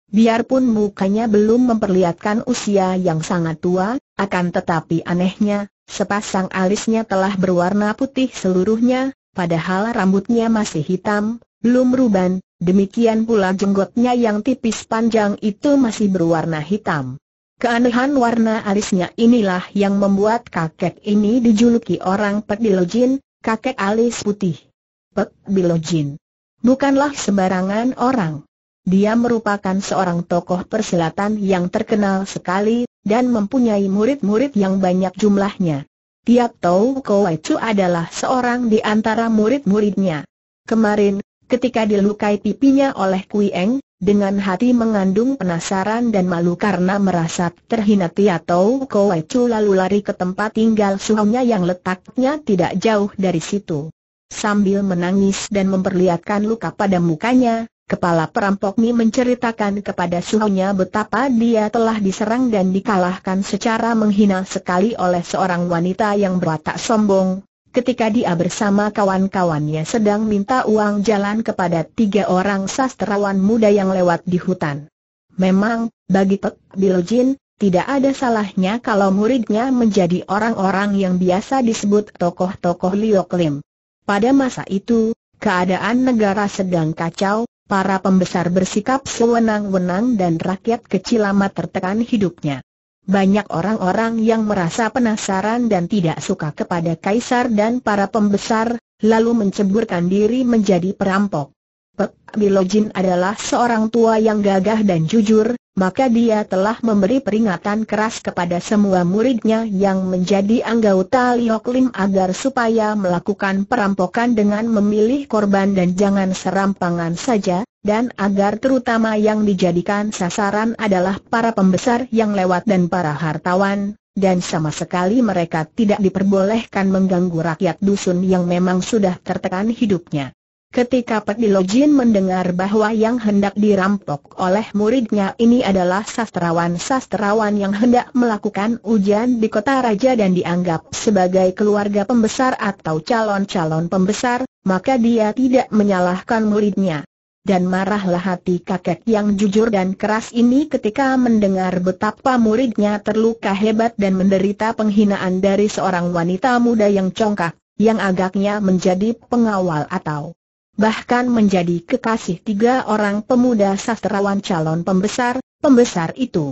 Biarpun mukanya belum memperlihatkan usia yang sangat tua, akan tetapi anehnya, sepasang alisnya telah berwarna putih seluruhnya, padahal rambutnya masih hitam, belum ruban, Demikian pula jenggotnya yang tipis panjang itu masih berwarna hitam. Keanehan warna alisnya inilah yang membuat kakek ini dijuluki orang Pek Bilojin, kakek alis putih. Pek Bilojin. Bukanlah sembarangan orang. Dia merupakan seorang tokoh persilatan yang terkenal sekali, dan mempunyai murid-murid yang banyak jumlahnya. Tiap Tau Kowai Chu adalah seorang di antara murid-muridnya. Kemarin, Ketika dilukai pipinya oleh Kui Eng, dengan hati mengandung penasaran dan malu karena merasa terhina Tiatou Kowe Chu lalu lari ke tempat tinggal suhunya yang letaknya tidak jauh dari situ. Sambil menangis dan memperlihatkan luka pada mukanya, kepala perampok Mi menceritakan kepada suhunya betapa dia telah diserang dan dikalahkan secara menghina sekali oleh seorang wanita yang berwatak sombong, ketika dia bersama kawan-kawannya sedang minta uang jalan kepada tiga orang sastrawan muda yang lewat di hutan. Memang, bagi Pek Biljin, tidak ada salahnya kalau muridnya menjadi orang-orang yang biasa disebut tokoh-tokoh Lioklim. Pada masa itu, keadaan negara sedang kacau, para pembesar bersikap sewenang-wenang dan rakyat kecil amat tertekan hidupnya banyak orang-orang yang merasa penasaran dan tidak suka kepada kaisar dan para pembesar, lalu menceburkan diri menjadi perampok. Pek Bilojin adalah seorang tua yang gagah dan jujur, maka dia telah memberi peringatan keras kepada semua muridnya yang menjadi anggota Liok Lim agar supaya melakukan perampokan dengan memilih korban dan jangan serampangan saja, dan agar terutama yang dijadikan sasaran adalah para pembesar yang lewat dan para hartawan, dan sama sekali mereka tidak diperbolehkan mengganggu rakyat dusun yang memang sudah tertekan hidupnya. Ketika Pedilojin mendengar bahwa yang hendak dirampok oleh muridnya ini adalah sastrawan-sastrawan yang hendak melakukan ujian di kota raja dan dianggap sebagai keluarga pembesar atau calon-calon pembesar, maka dia tidak menyalahkan muridnya dan marahlah hati kakek yang jujur dan keras ini ketika mendengar betapa muridnya terluka hebat dan menderita penghinaan dari seorang wanita muda yang congkak, yang agaknya menjadi pengawal atau bahkan menjadi kekasih tiga orang pemuda sastrawan calon pembesar, pembesar itu.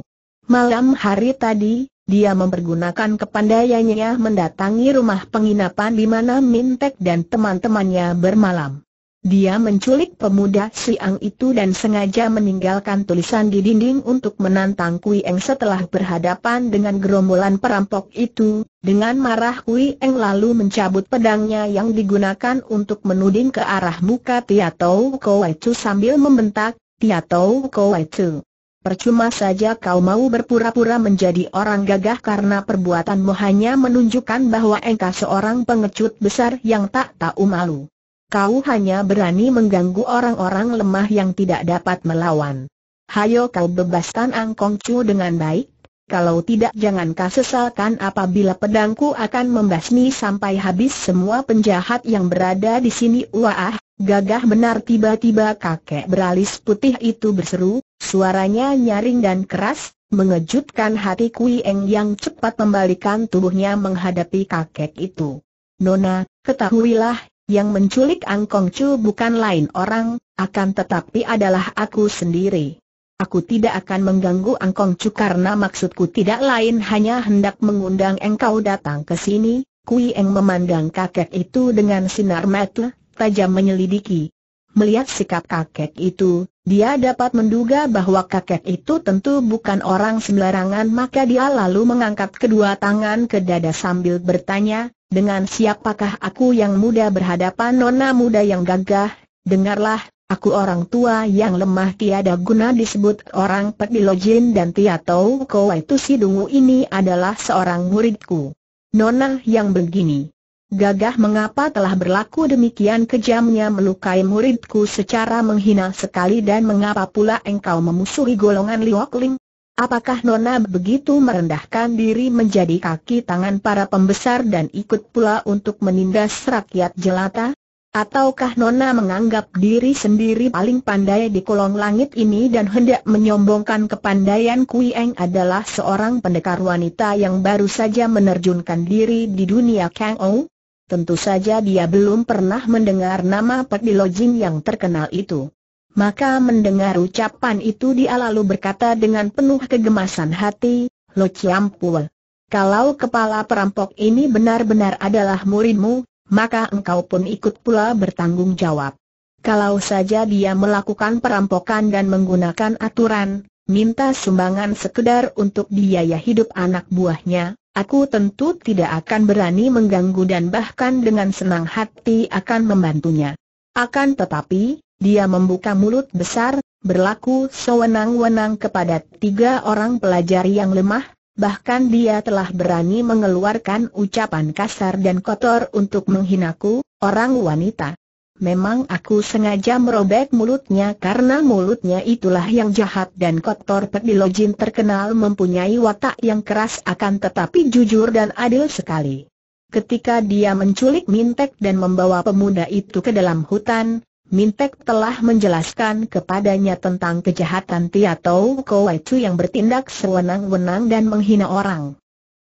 Malam hari tadi, dia mempergunakan kepandaiannya mendatangi rumah penginapan di mana Mintek dan teman-temannya bermalam. Dia menculik pemuda siang itu dan sengaja meninggalkan tulisan di dinding untuk menantang Kui Eng setelah berhadapan dengan gerombolan perampok itu. Dengan marah Kui Eng lalu mencabut pedangnya yang digunakan untuk menuding ke arah muka Tia Tiatou Chu sambil membentak, Tia Tiatou Chu. Percuma saja kau mau berpura-pura menjadi orang gagah karena perbuatanmu hanya menunjukkan bahwa engkau seorang pengecut besar yang tak tahu malu kau hanya berani mengganggu orang-orang lemah yang tidak dapat melawan. Hayo kau bebaskan Angkong Chu dengan baik, kalau tidak jangan kau sesalkan apabila pedangku akan membasmi sampai habis semua penjahat yang berada di sini. Wah, gagah benar tiba-tiba kakek beralis putih itu berseru, suaranya nyaring dan keras, mengejutkan hati Kui Eng yang cepat membalikan tubuhnya menghadapi kakek itu. Nona, ketahuilah, yang menculik Angkong Chu bukan lain orang, akan tetapi adalah aku sendiri. Aku tidak akan mengganggu Angkong Chu karena maksudku tidak lain hanya hendak mengundang engkau datang ke sini. Kui Eng memandang kakek itu dengan sinar mata tajam menyelidiki. Melihat sikap kakek itu, dia dapat menduga bahwa kakek itu tentu bukan orang sembarangan maka dia lalu mengangkat kedua tangan ke dada sambil bertanya, dengan siapakah aku yang muda berhadapan nona muda yang gagah, dengarlah, aku orang tua yang lemah tiada guna disebut orang pedilojin dan tiatau kau itu si dungu ini adalah seorang muridku. Nona yang begini. Gagah mengapa telah berlaku demikian kejamnya melukai muridku secara menghina sekali dan mengapa pula engkau memusuhi golongan Liok Ling? Apakah Nona begitu merendahkan diri menjadi kaki tangan para pembesar dan ikut pula untuk menindas rakyat jelata? Ataukah Nona menganggap diri sendiri paling pandai di kolong langit ini dan hendak menyombongkan kepandaian Kui Eng adalah seorang pendekar wanita yang baru saja menerjunkan diri di dunia Kang Ou? Tentu saja dia belum pernah mendengar nama Pek Di Lojin yang terkenal itu. Maka mendengar ucapan itu dia lalu berkata dengan penuh kegemasan hati, Lo Ciampul. Kalau kepala perampok ini benar-benar adalah muridmu, maka engkau pun ikut pula bertanggung jawab. Kalau saja dia melakukan perampokan dan menggunakan aturan, minta sumbangan sekedar untuk biaya hidup anak buahnya, aku tentu tidak akan berani mengganggu dan bahkan dengan senang hati akan membantunya. Akan tetapi, dia membuka mulut besar, berlaku sewenang-wenang kepada tiga orang pelajar yang lemah, bahkan dia telah berani mengeluarkan ucapan kasar dan kotor untuk menghinaku, orang wanita. Memang aku sengaja merobek mulutnya karena mulutnya itulah yang jahat dan kotor Pedilojin terkenal mempunyai watak yang keras akan tetapi jujur dan adil sekali. Ketika dia menculik Mintek dan membawa pemuda itu ke dalam hutan, Mintek telah menjelaskan kepadanya tentang kejahatan Tia Tiatou Chu yang bertindak sewenang-wenang dan menghina orang.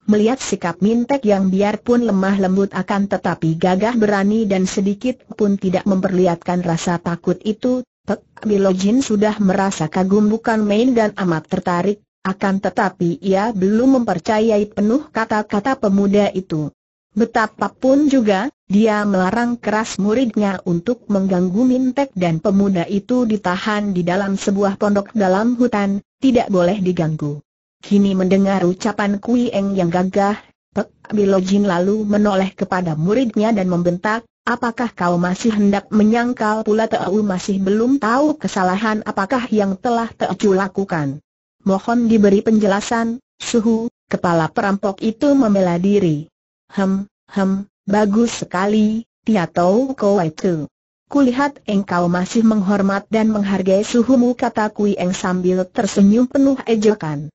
Melihat sikap Mintek yang biarpun lemah lembut akan tetapi gagah berani dan sedikit pun tidak memperlihatkan rasa takut itu, Pek Bilogin sudah merasa kagum bukan main dan amat tertarik, akan tetapi ia belum mempercayai penuh kata-kata pemuda itu. Betapapun juga, dia melarang keras muridnya untuk mengganggu Mintek dan pemuda itu ditahan di dalam sebuah pondok dalam hutan, tidak boleh diganggu. Kini mendengar ucapan Kui Eng yang gagah, Pek Bilogin lalu menoleh kepada muridnya dan membentak, apakah kau masih hendak menyangkal pula Teu masih belum tahu kesalahan apakah yang telah Teu lakukan. Mohon diberi penjelasan, suhu, kepala perampok itu membela diri. Hem, hem, bagus sekali, Tia Tau kau itu. Kulihat engkau masih menghormat dan menghargai suhumu kata Kui Eng sambil tersenyum penuh ejekan.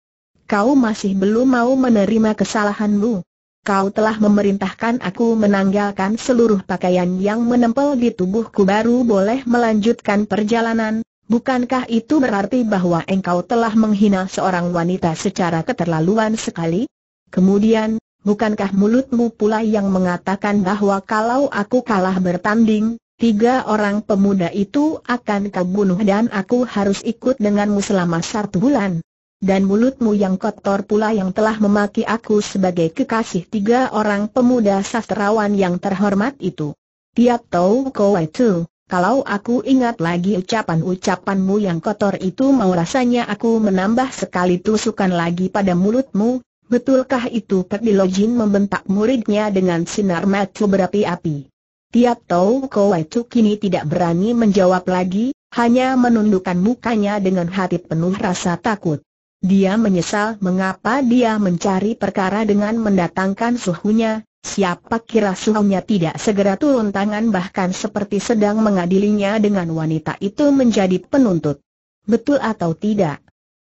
Kau masih belum mau menerima kesalahanmu. Kau telah memerintahkan aku menanggalkan seluruh pakaian yang menempel di tubuhku baru boleh melanjutkan perjalanan, bukankah itu berarti bahwa engkau telah menghina seorang wanita secara keterlaluan sekali? Kemudian, bukankah mulutmu pula yang mengatakan bahwa kalau aku kalah bertanding, tiga orang pemuda itu akan kau dan aku harus ikut denganmu selama satu bulan? Dan mulutmu yang kotor pula yang telah memaki aku sebagai kekasih tiga orang pemuda sastrawan yang terhormat itu. Tiap tahu kau itu, kalau aku ingat lagi ucapan-ucapanmu yang kotor itu mau rasanya aku menambah sekali tusukan lagi pada mulutmu, Betulkah itu Pedilojin membentak muridnya dengan sinar mata berapi-api? Tiap tahu itu kini tidak berani menjawab lagi, hanya menundukkan mukanya dengan hati penuh rasa takut. Dia menyesal mengapa dia mencari perkara dengan mendatangkan suhunya, Siapa kira suhunya tidak segera turun tangan bahkan seperti sedang mengadilinya dengan wanita itu menjadi penuntut. Betul atau tidak,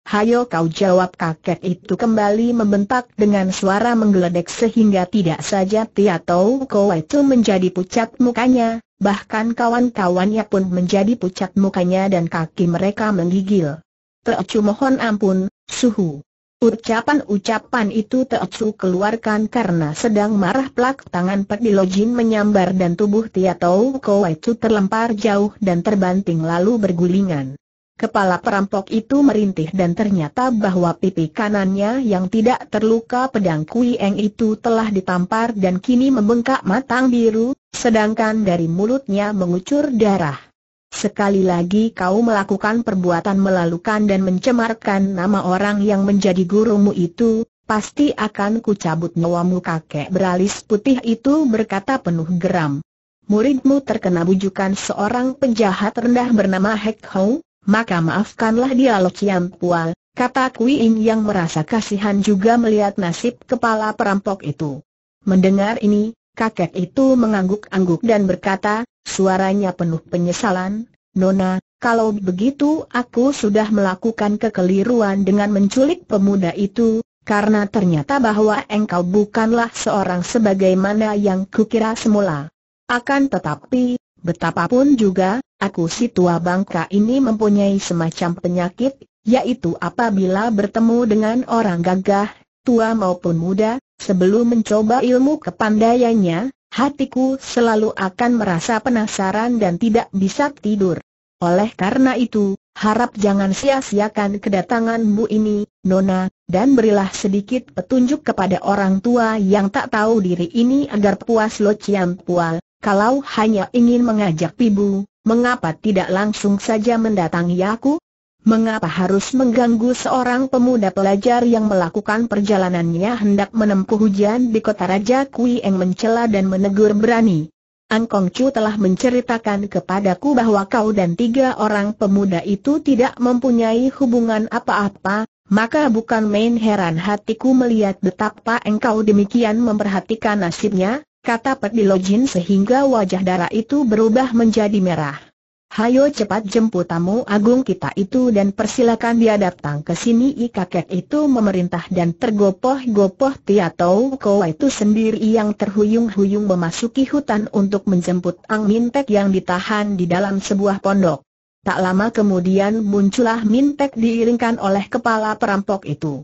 Hayo kau jawab kakek itu kembali membentak dengan suara menggeledek sehingga tidak saja Tia Tau Kau itu menjadi pucat mukanya, bahkan kawan-kawannya pun menjadi pucat mukanya dan kaki mereka menggigil. Teocu mohon ampun, suhu. Ucapan-ucapan itu Teocu keluarkan karena sedang marah plak tangan pedilojin menyambar dan tubuh Tia Tau Kau itu terlempar jauh dan terbanting lalu bergulingan. Kepala perampok itu merintih dan ternyata bahwa pipi kanannya yang tidak terluka pedang Kui Eng itu telah ditampar dan kini membengkak matang biru, sedangkan dari mulutnya mengucur darah. Sekali lagi kau melakukan perbuatan melalukan dan mencemarkan nama orang yang menjadi gurumu itu, pasti akan kucabut nyawamu kakek beralis putih itu berkata penuh geram. Muridmu terkena bujukan seorang penjahat rendah bernama Hek Hou, maka maafkanlah dialog yang Pual, kata Kui Ing yang merasa kasihan juga melihat nasib kepala perampok itu. Mendengar ini, kakek itu mengangguk-angguk dan berkata, suaranya penuh penyesalan, Nona, kalau begitu aku sudah melakukan kekeliruan dengan menculik pemuda itu, karena ternyata bahwa engkau bukanlah seorang sebagaimana yang kukira semula. Akan tetapi, Betapapun juga, aku si tua bangka ini mempunyai semacam penyakit, yaitu apabila bertemu dengan orang gagah, tua maupun muda, sebelum mencoba ilmu kepandaiannya, hatiku selalu akan merasa penasaran dan tidak bisa tidur. Oleh karena itu, harap jangan sia-siakan kedatanganmu ini, Nona, dan berilah sedikit petunjuk kepada orang tua yang tak tahu diri ini agar puas Lo Cian Pual, kalau hanya ingin mengajak Pibu, mengapa tidak langsung saja mendatangi aku? Mengapa harus mengganggu seorang pemuda pelajar yang melakukan perjalanannya hendak menempuh hujan di kota Raja Kui Eng mencela dan menegur berani? Angkong Chu telah menceritakan kepadaku bahwa kau dan tiga orang pemuda itu tidak mempunyai hubungan apa-apa, maka bukan main heran hatiku melihat betapa engkau demikian memperhatikan nasibnya, kata Pekbilojin sehingga wajah darah itu berubah menjadi merah. Hayo cepat jemput tamu agung kita itu dan persilakan dia datang ke sini I kakek itu memerintah dan tergopoh-gopoh tahu kau itu sendiri yang terhuyung-huyung memasuki hutan untuk menjemput Ang Mintek yang ditahan di dalam sebuah pondok. Tak lama kemudian muncullah Mintek diiringkan oleh kepala perampok itu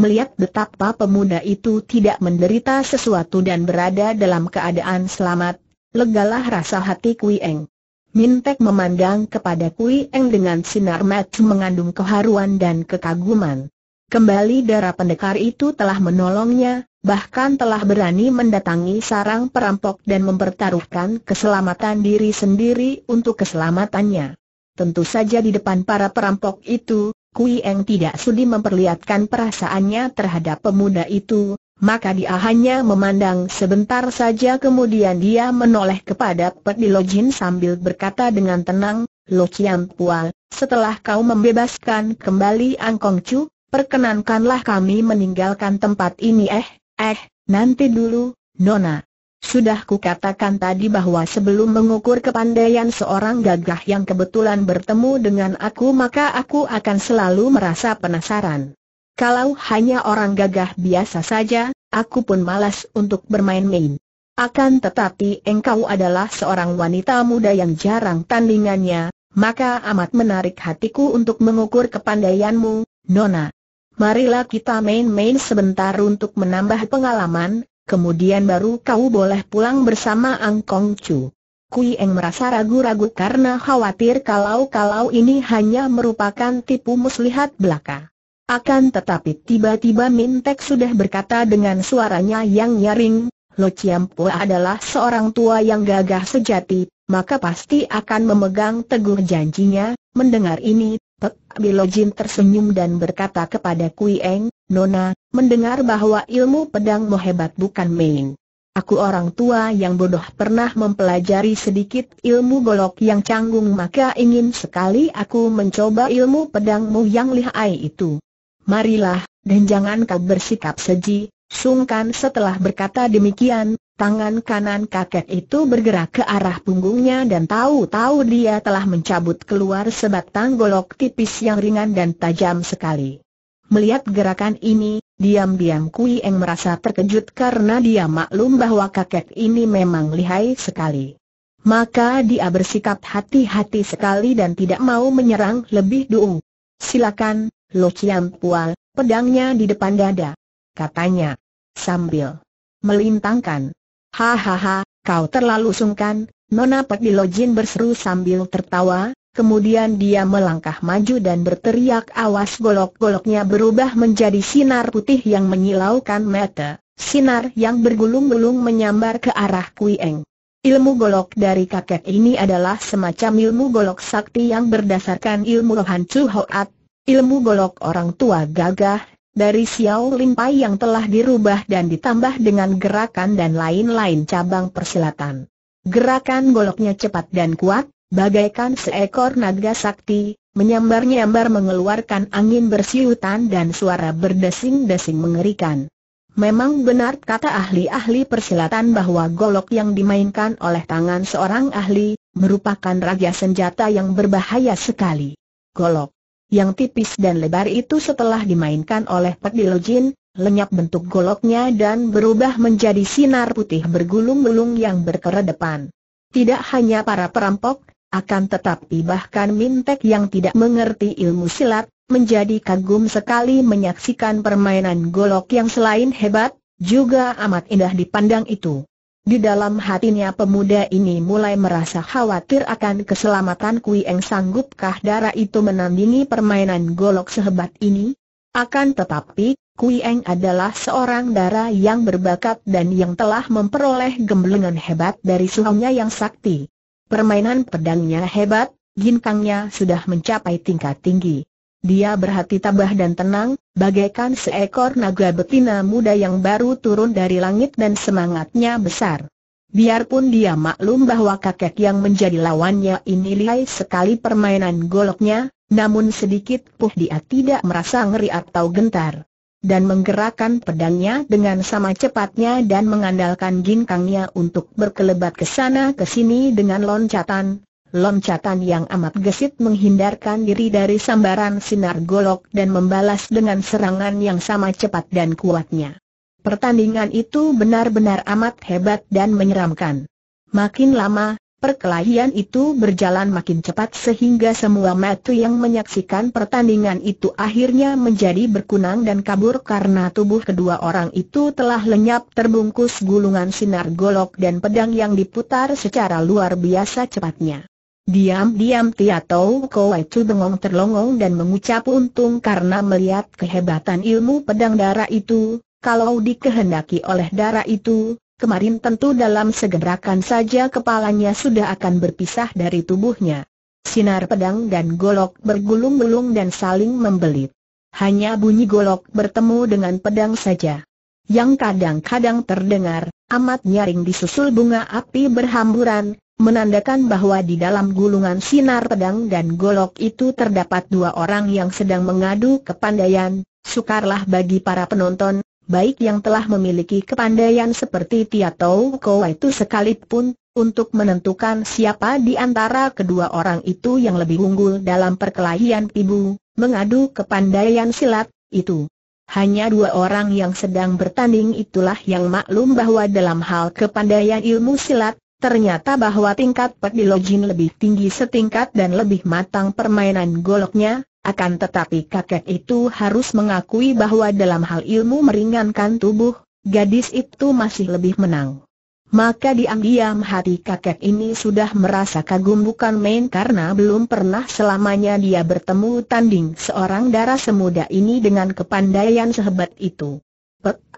melihat betapa pemuda itu tidak menderita sesuatu dan berada dalam keadaan selamat, legalah rasa hati Kui Eng. Mintek memandang kepada Kui Eng dengan sinar mata mengandung keharuan dan kekaguman. Kembali darah pendekar itu telah menolongnya, bahkan telah berani mendatangi sarang perampok dan mempertaruhkan keselamatan diri sendiri untuk keselamatannya. Tentu saja di depan para perampok itu, Kui Eng tidak sudi memperlihatkan perasaannya terhadap pemuda itu, maka dia hanya memandang sebentar saja kemudian dia menoleh kepada Lo Jin sambil berkata dengan tenang, Lo Chiam Pua, setelah kau membebaskan kembali Angkong Chu, perkenankanlah kami meninggalkan tempat ini eh, eh, nanti dulu, Nona. Sudah kukatakan tadi bahwa sebelum mengukur kepandaian seorang gagah yang kebetulan bertemu dengan aku maka aku akan selalu merasa penasaran. Kalau hanya orang gagah biasa saja, aku pun malas untuk bermain-main. Akan tetapi engkau adalah seorang wanita muda yang jarang tandingannya, maka amat menarik hatiku untuk mengukur kepandaianmu, Nona. Marilah kita main-main sebentar untuk menambah pengalaman, Kemudian baru kau boleh pulang bersama Angkong Chu. Kui Eng merasa ragu-ragu karena khawatir kalau-kalau ini hanya merupakan tipu muslihat belaka. Akan tetapi tiba-tiba Mintek sudah berkata dengan suaranya yang nyaring, Lo Chiampu adalah seorang tua yang gagah sejati, maka pasti akan memegang teguh janjinya, mendengar ini, Pek Jin tersenyum dan berkata kepada Kui Eng, Nona, mendengar bahwa ilmu pedangmu hebat bukan main. Aku orang tua yang bodoh pernah mempelajari sedikit ilmu golok yang canggung maka ingin sekali aku mencoba ilmu pedangmu yang lihai itu. Marilah, dan jangan kau bersikap seji, sungkan setelah berkata demikian, Tangan kanan kakek itu bergerak ke arah punggungnya dan tahu-tahu dia telah mencabut keluar sebatang golok tipis yang ringan dan tajam sekali. Melihat gerakan ini, diam-diam Kui Eng merasa terkejut karena dia maklum bahwa kakek ini memang lihai sekali. Maka dia bersikap hati-hati sekali dan tidak mau menyerang lebih dulu. Silakan, Lo Chiam Pual, pedangnya di depan dada. Katanya, sambil melintangkan Hahaha, kau terlalu sungkan, Nona Pekilojin berseru sambil tertawa, kemudian dia melangkah maju dan berteriak awas golok-goloknya berubah menjadi sinar putih yang menyilaukan mata, sinar yang bergulung-gulung menyambar ke arah Kuieng. Ilmu golok dari kakek ini adalah semacam ilmu golok sakti yang berdasarkan ilmu Han Chu Hoat, ilmu golok orang tua gagah, dari Xiao Limpai yang telah dirubah dan ditambah dengan gerakan dan lain-lain cabang persilatan. Gerakan goloknya cepat dan kuat, bagaikan seekor naga sakti, menyambar-nyambar mengeluarkan angin bersiutan dan suara berdesing-desing mengerikan. Memang benar kata ahli-ahli persilatan bahwa golok yang dimainkan oleh tangan seorang ahli, merupakan raja senjata yang berbahaya sekali. Golok yang tipis dan lebar itu setelah dimainkan oleh Pak Diljin, lenyap bentuk goloknya dan berubah menjadi sinar putih bergulung-gulung yang berkeredepan. Tidak hanya para perampok, akan tetapi bahkan Mintek yang tidak mengerti ilmu silat, menjadi kagum sekali menyaksikan permainan golok yang selain hebat, juga amat indah dipandang itu. Di dalam hatinya pemuda ini mulai merasa khawatir akan keselamatan Kui Eng sanggupkah darah itu menandingi permainan golok sehebat ini? Akan tetapi, Kui Eng adalah seorang darah yang berbakat dan yang telah memperoleh gemblengan hebat dari suhunya yang sakti. Permainan pedangnya hebat, ginkangnya sudah mencapai tingkat tinggi. Dia berhati tabah dan tenang, bagaikan seekor naga betina muda yang baru turun dari langit dan semangatnya besar. Biarpun dia maklum bahwa kakek yang menjadi lawannya ini lihai sekali permainan goloknya, namun sedikit puh dia tidak merasa ngeri atau gentar. Dan menggerakkan pedangnya dengan sama cepatnya dan mengandalkan ginkangnya untuk berkelebat ke sana ke sini dengan loncatan, Loncatan yang amat gesit menghindarkan diri dari sambaran sinar golok dan membalas dengan serangan yang sama cepat dan kuatnya. Pertandingan itu benar-benar amat hebat dan menyeramkan. Makin lama, perkelahian itu berjalan makin cepat sehingga semua mata yang menyaksikan pertandingan itu akhirnya menjadi berkunang dan kabur karena tubuh kedua orang itu telah lenyap terbungkus gulungan sinar golok dan pedang yang diputar secara luar biasa cepatnya. Diam-diam Tia Tau Kowe Chu bengong terlongong dan mengucap untung karena melihat kehebatan ilmu pedang darah itu, kalau dikehendaki oleh darah itu, kemarin tentu dalam segerakan saja kepalanya sudah akan berpisah dari tubuhnya. Sinar pedang dan golok bergulung-gulung dan saling membelit. Hanya bunyi golok bertemu dengan pedang saja. Yang kadang-kadang terdengar, amat nyaring disusul bunga api berhamburan, menandakan bahwa di dalam gulungan sinar pedang dan golok itu terdapat dua orang yang sedang mengadu kepandaian, sukarlah bagi para penonton, baik yang telah memiliki kepandaian seperti Tia Tau Kowa itu sekalipun, untuk menentukan siapa di antara kedua orang itu yang lebih unggul dalam perkelahian ibu, mengadu kepandaian silat, itu. Hanya dua orang yang sedang bertanding itulah yang maklum bahwa dalam hal kepandaian ilmu silat, Ternyata bahwa tingkat pedilogin lebih tinggi setingkat dan lebih matang permainan goloknya, akan tetapi kakek itu harus mengakui bahwa dalam hal ilmu meringankan tubuh, gadis itu masih lebih menang. Maka diam-diam hati kakek ini sudah merasa kagum bukan main karena belum pernah selamanya dia bertemu tanding seorang darah semuda ini dengan kepandaian sehebat itu.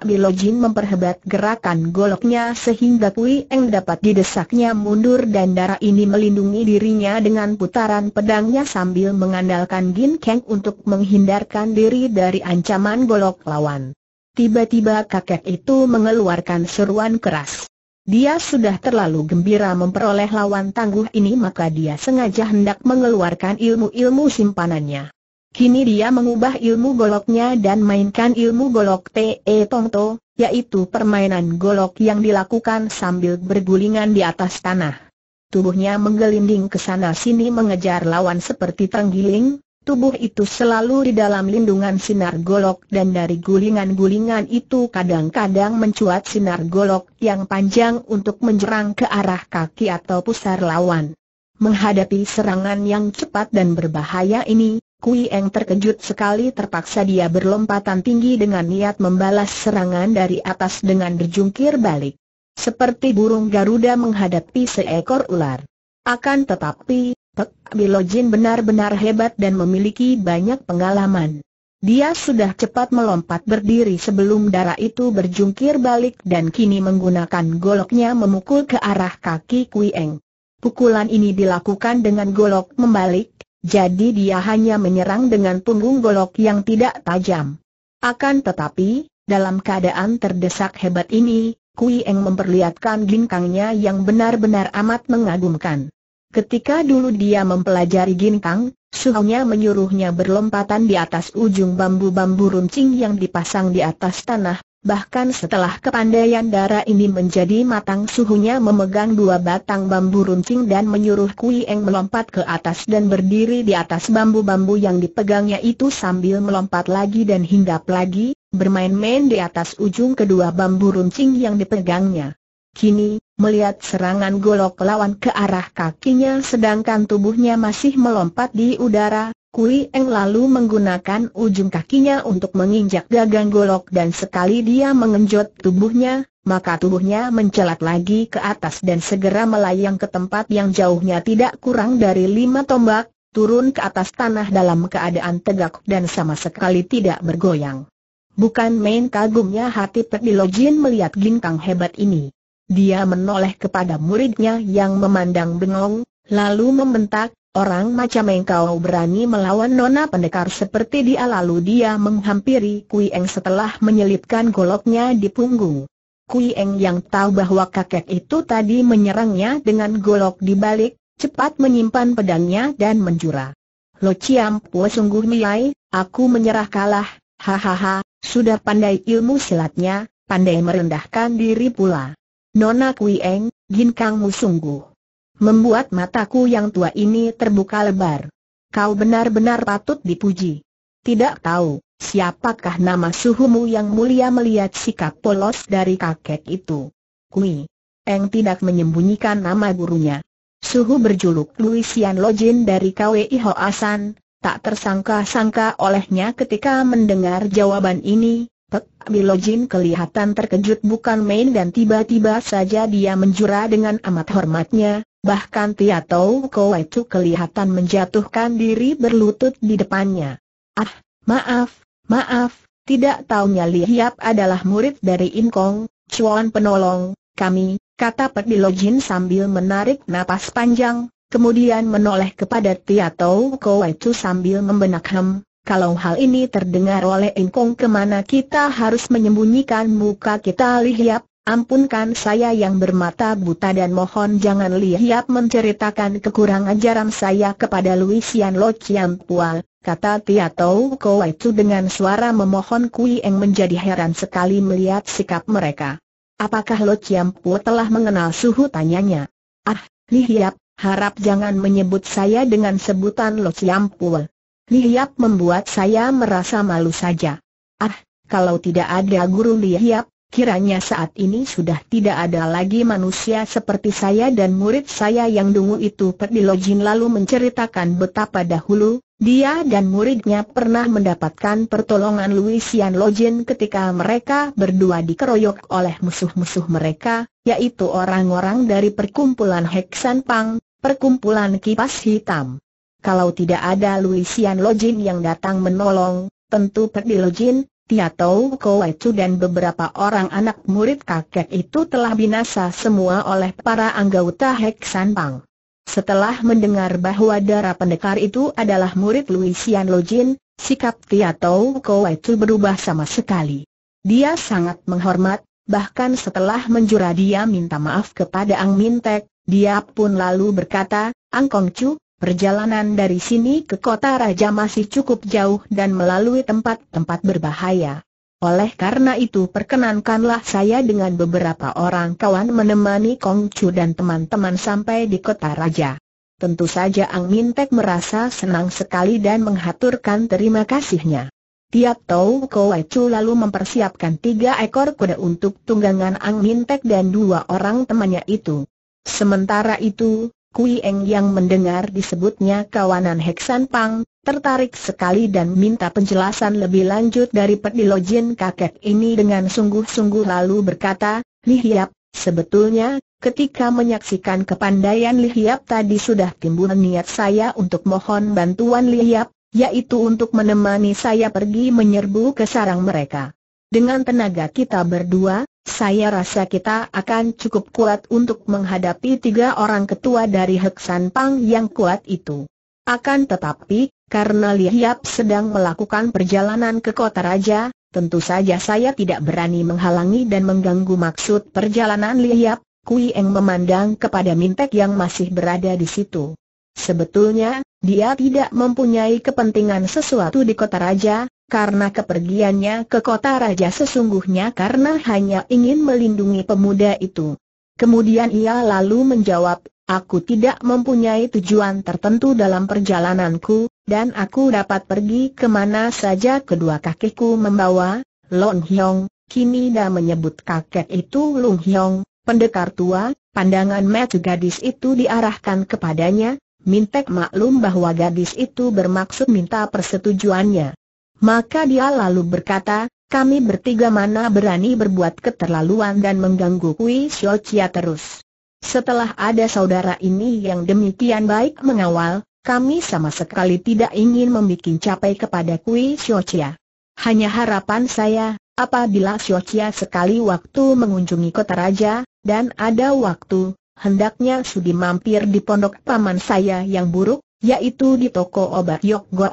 Bilojin memperhebat gerakan goloknya sehingga Kui Eng dapat didesaknya mundur dan darah ini melindungi dirinya dengan putaran pedangnya sambil mengandalkan Gin Kang untuk menghindarkan diri dari ancaman golok lawan. Tiba-tiba kakek itu mengeluarkan seruan keras. Dia sudah terlalu gembira memperoleh lawan tangguh ini maka dia sengaja hendak mengeluarkan ilmu-ilmu simpanannya. Kini dia mengubah ilmu goloknya dan mainkan ilmu golok T.E. Tongto, yaitu permainan golok yang dilakukan sambil bergulingan di atas tanah. Tubuhnya menggelinding ke sana-sini mengejar lawan seperti tanggiling. tubuh itu selalu di dalam lindungan sinar golok dan dari gulingan-gulingan itu kadang-kadang mencuat sinar golok yang panjang untuk menjerang ke arah kaki atau pusar lawan. Menghadapi serangan yang cepat dan berbahaya ini, Kui Eng terkejut sekali terpaksa dia berlompatan tinggi dengan niat membalas serangan dari atas dengan berjungkir balik. Seperti burung Garuda menghadapi seekor ular. Akan tetapi, Pek Bilojin benar-benar hebat dan memiliki banyak pengalaman. Dia sudah cepat melompat berdiri sebelum darah itu berjungkir balik dan kini menggunakan goloknya memukul ke arah kaki Kui Eng. Pukulan ini dilakukan dengan golok membalik, jadi dia hanya menyerang dengan punggung golok yang tidak tajam. Akan tetapi, dalam keadaan terdesak hebat ini, Kui Eng memperlihatkan ginkangnya yang benar-benar amat mengagumkan. Ketika dulu dia mempelajari ginkang, suhunya menyuruhnya berlompatan di atas ujung bambu-bambu runcing yang dipasang di atas tanah, Bahkan setelah kepandaian darah ini menjadi matang suhunya memegang dua batang bambu runcing dan menyuruh Kui Eng melompat ke atas dan berdiri di atas bambu-bambu yang dipegangnya itu sambil melompat lagi dan hinggap lagi, bermain-main di atas ujung kedua bambu runcing yang dipegangnya. Kini, melihat serangan golok lawan ke arah kakinya sedangkan tubuhnya masih melompat di udara, Kui Eng lalu menggunakan ujung kakinya untuk menginjak gagang golok dan sekali dia mengenjot tubuhnya, maka tubuhnya mencelat lagi ke atas dan segera melayang ke tempat yang jauhnya tidak kurang dari lima tombak, turun ke atas tanah dalam keadaan tegak dan sama sekali tidak bergoyang. Bukan main kagumnya hati Pedilojin melihat ginkang hebat ini. Dia menoleh kepada muridnya yang memandang bengong, lalu membentak, Orang macam engkau berani melawan nona pendekar seperti dia lalu dia menghampiri Kui Eng setelah menyelipkan goloknya di punggung. Kui Eng yang tahu bahwa kakek itu tadi menyerangnya dengan golok di balik, cepat menyimpan pedangnya dan menjura. Lo ciampu sungguh nilai, aku menyerah kalah, hahaha, sudah pandai ilmu silatnya, pandai merendahkan diri pula. Nona Kui Eng, ginkangmu sungguh. Membuat mataku yang tua ini terbuka lebar. Kau benar-benar patut dipuji. Tidak tahu, siapakah nama suhumu yang mulia melihat sikap polos dari kakek itu. Kui. Eng tidak menyembunyikan nama gurunya. Suhu berjuluk Luisian Lojin dari KWI Hoasan, tak tersangka-sangka olehnya ketika mendengar jawaban ini, Pek Bilojin kelihatan terkejut bukan main dan tiba-tiba saja dia menjura dengan amat hormatnya, Bahkan Tia Tau Kau itu kelihatan menjatuhkan diri berlutut di depannya. Ah, maaf, maaf, tidak taunya Li Hiap adalah murid dari In Kong. Chuan penolong, kami, kata Jin sambil menarik napas panjang, kemudian menoleh kepada Tia Tau Kau itu sambil membenak hem, kalau hal ini terdengar oleh Inkong kemana kita harus menyembunyikan muka kita Li Hiap, Ampunkan saya yang bermata buta dan mohon jangan lihat menceritakan kekurangan jaran saya kepada Luisian Lo Chiam Pual, kata Tia Tau Ko itu dengan suara memohon Kui Eng menjadi heran sekali melihat sikap mereka. Apakah Lo Chiam Pual telah mengenal suhu tanyanya? Ah, Li harap jangan menyebut saya dengan sebutan Lo Chiam Pual. Li membuat saya merasa malu saja. Ah, kalau tidak ada guru Li Kiranya saat ini sudah tidak ada lagi manusia seperti saya dan murid saya yang dungu itu perdilojin lalu menceritakan betapa dahulu, dia dan muridnya pernah mendapatkan pertolongan Luisian Lojin ketika mereka berdua dikeroyok oleh musuh-musuh mereka, yaitu orang-orang dari perkumpulan Heksan Pang, perkumpulan Kipas Hitam. Kalau tidak ada Luisian Lojin yang datang menolong, tentu perdilojin Tiatou Chu dan beberapa orang anak murid kakek itu telah binasa semua oleh para anggota Hek San Pang. Setelah mendengar bahwa darah pendekar itu adalah murid Luisian Lojin, sikap Tiatou Chu berubah sama sekali. Dia sangat menghormat, bahkan setelah menjura dia minta maaf kepada Ang Mintek, dia pun lalu berkata, Ang Kongcu, Perjalanan dari sini ke kota raja masih cukup jauh dan melalui tempat-tempat berbahaya. Oleh karena itu perkenankanlah saya dengan beberapa orang kawan menemani Kong Chu dan teman-teman sampai di kota raja. Tentu saja Ang Mintek merasa senang sekali dan menghaturkan terima kasihnya. Tiap Tau Kowe Chu lalu mempersiapkan tiga ekor kuda untuk tunggangan Ang Mintek dan dua orang temannya itu. Sementara itu, Kui Eng yang mendengar disebutnya kawanan Heksan Pang, tertarik sekali dan minta penjelasan lebih lanjut dari pedilojin kakek ini dengan sungguh-sungguh lalu berkata, Li Hiap, sebetulnya, ketika menyaksikan kepandaian Li Yap tadi sudah timbul niat saya untuk mohon bantuan Li Yap, yaitu untuk menemani saya pergi menyerbu ke sarang mereka. Dengan tenaga kita berdua, saya rasa kita akan cukup kuat untuk menghadapi tiga orang ketua dari Heksan Pang yang kuat itu. Akan tetapi, karena Lihiap sedang melakukan perjalanan ke kota raja, tentu saja saya tidak berani menghalangi dan mengganggu maksud perjalanan Lihiap, Kui Eng memandang kepada Mintek yang masih berada di situ. Sebetulnya, dia tidak mempunyai kepentingan sesuatu di kota raja, karena kepergiannya ke kota raja sesungguhnya karena hanya ingin melindungi pemuda itu. Kemudian ia lalu menjawab, aku tidak mempunyai tujuan tertentu dalam perjalananku, dan aku dapat pergi kemana saja kedua kakiku membawa, Long Hyong, kini dah menyebut kakek itu Lung Hyong, pendekar tua, pandangan mata gadis itu diarahkan kepadanya, Mintek maklum bahwa gadis itu bermaksud minta persetujuannya. Maka dia lalu berkata, kami bertiga mana berani berbuat keterlaluan dan mengganggu Kui Xiao terus. Setelah ada saudara ini yang demikian baik mengawal, kami sama sekali tidak ingin membuat capai kepada Kui Xiao Hanya harapan saya, apabila Xiao sekali waktu mengunjungi kota raja, dan ada waktu, hendaknya sudi mampir di pondok paman saya yang buruk, yaitu di toko obat Yok Go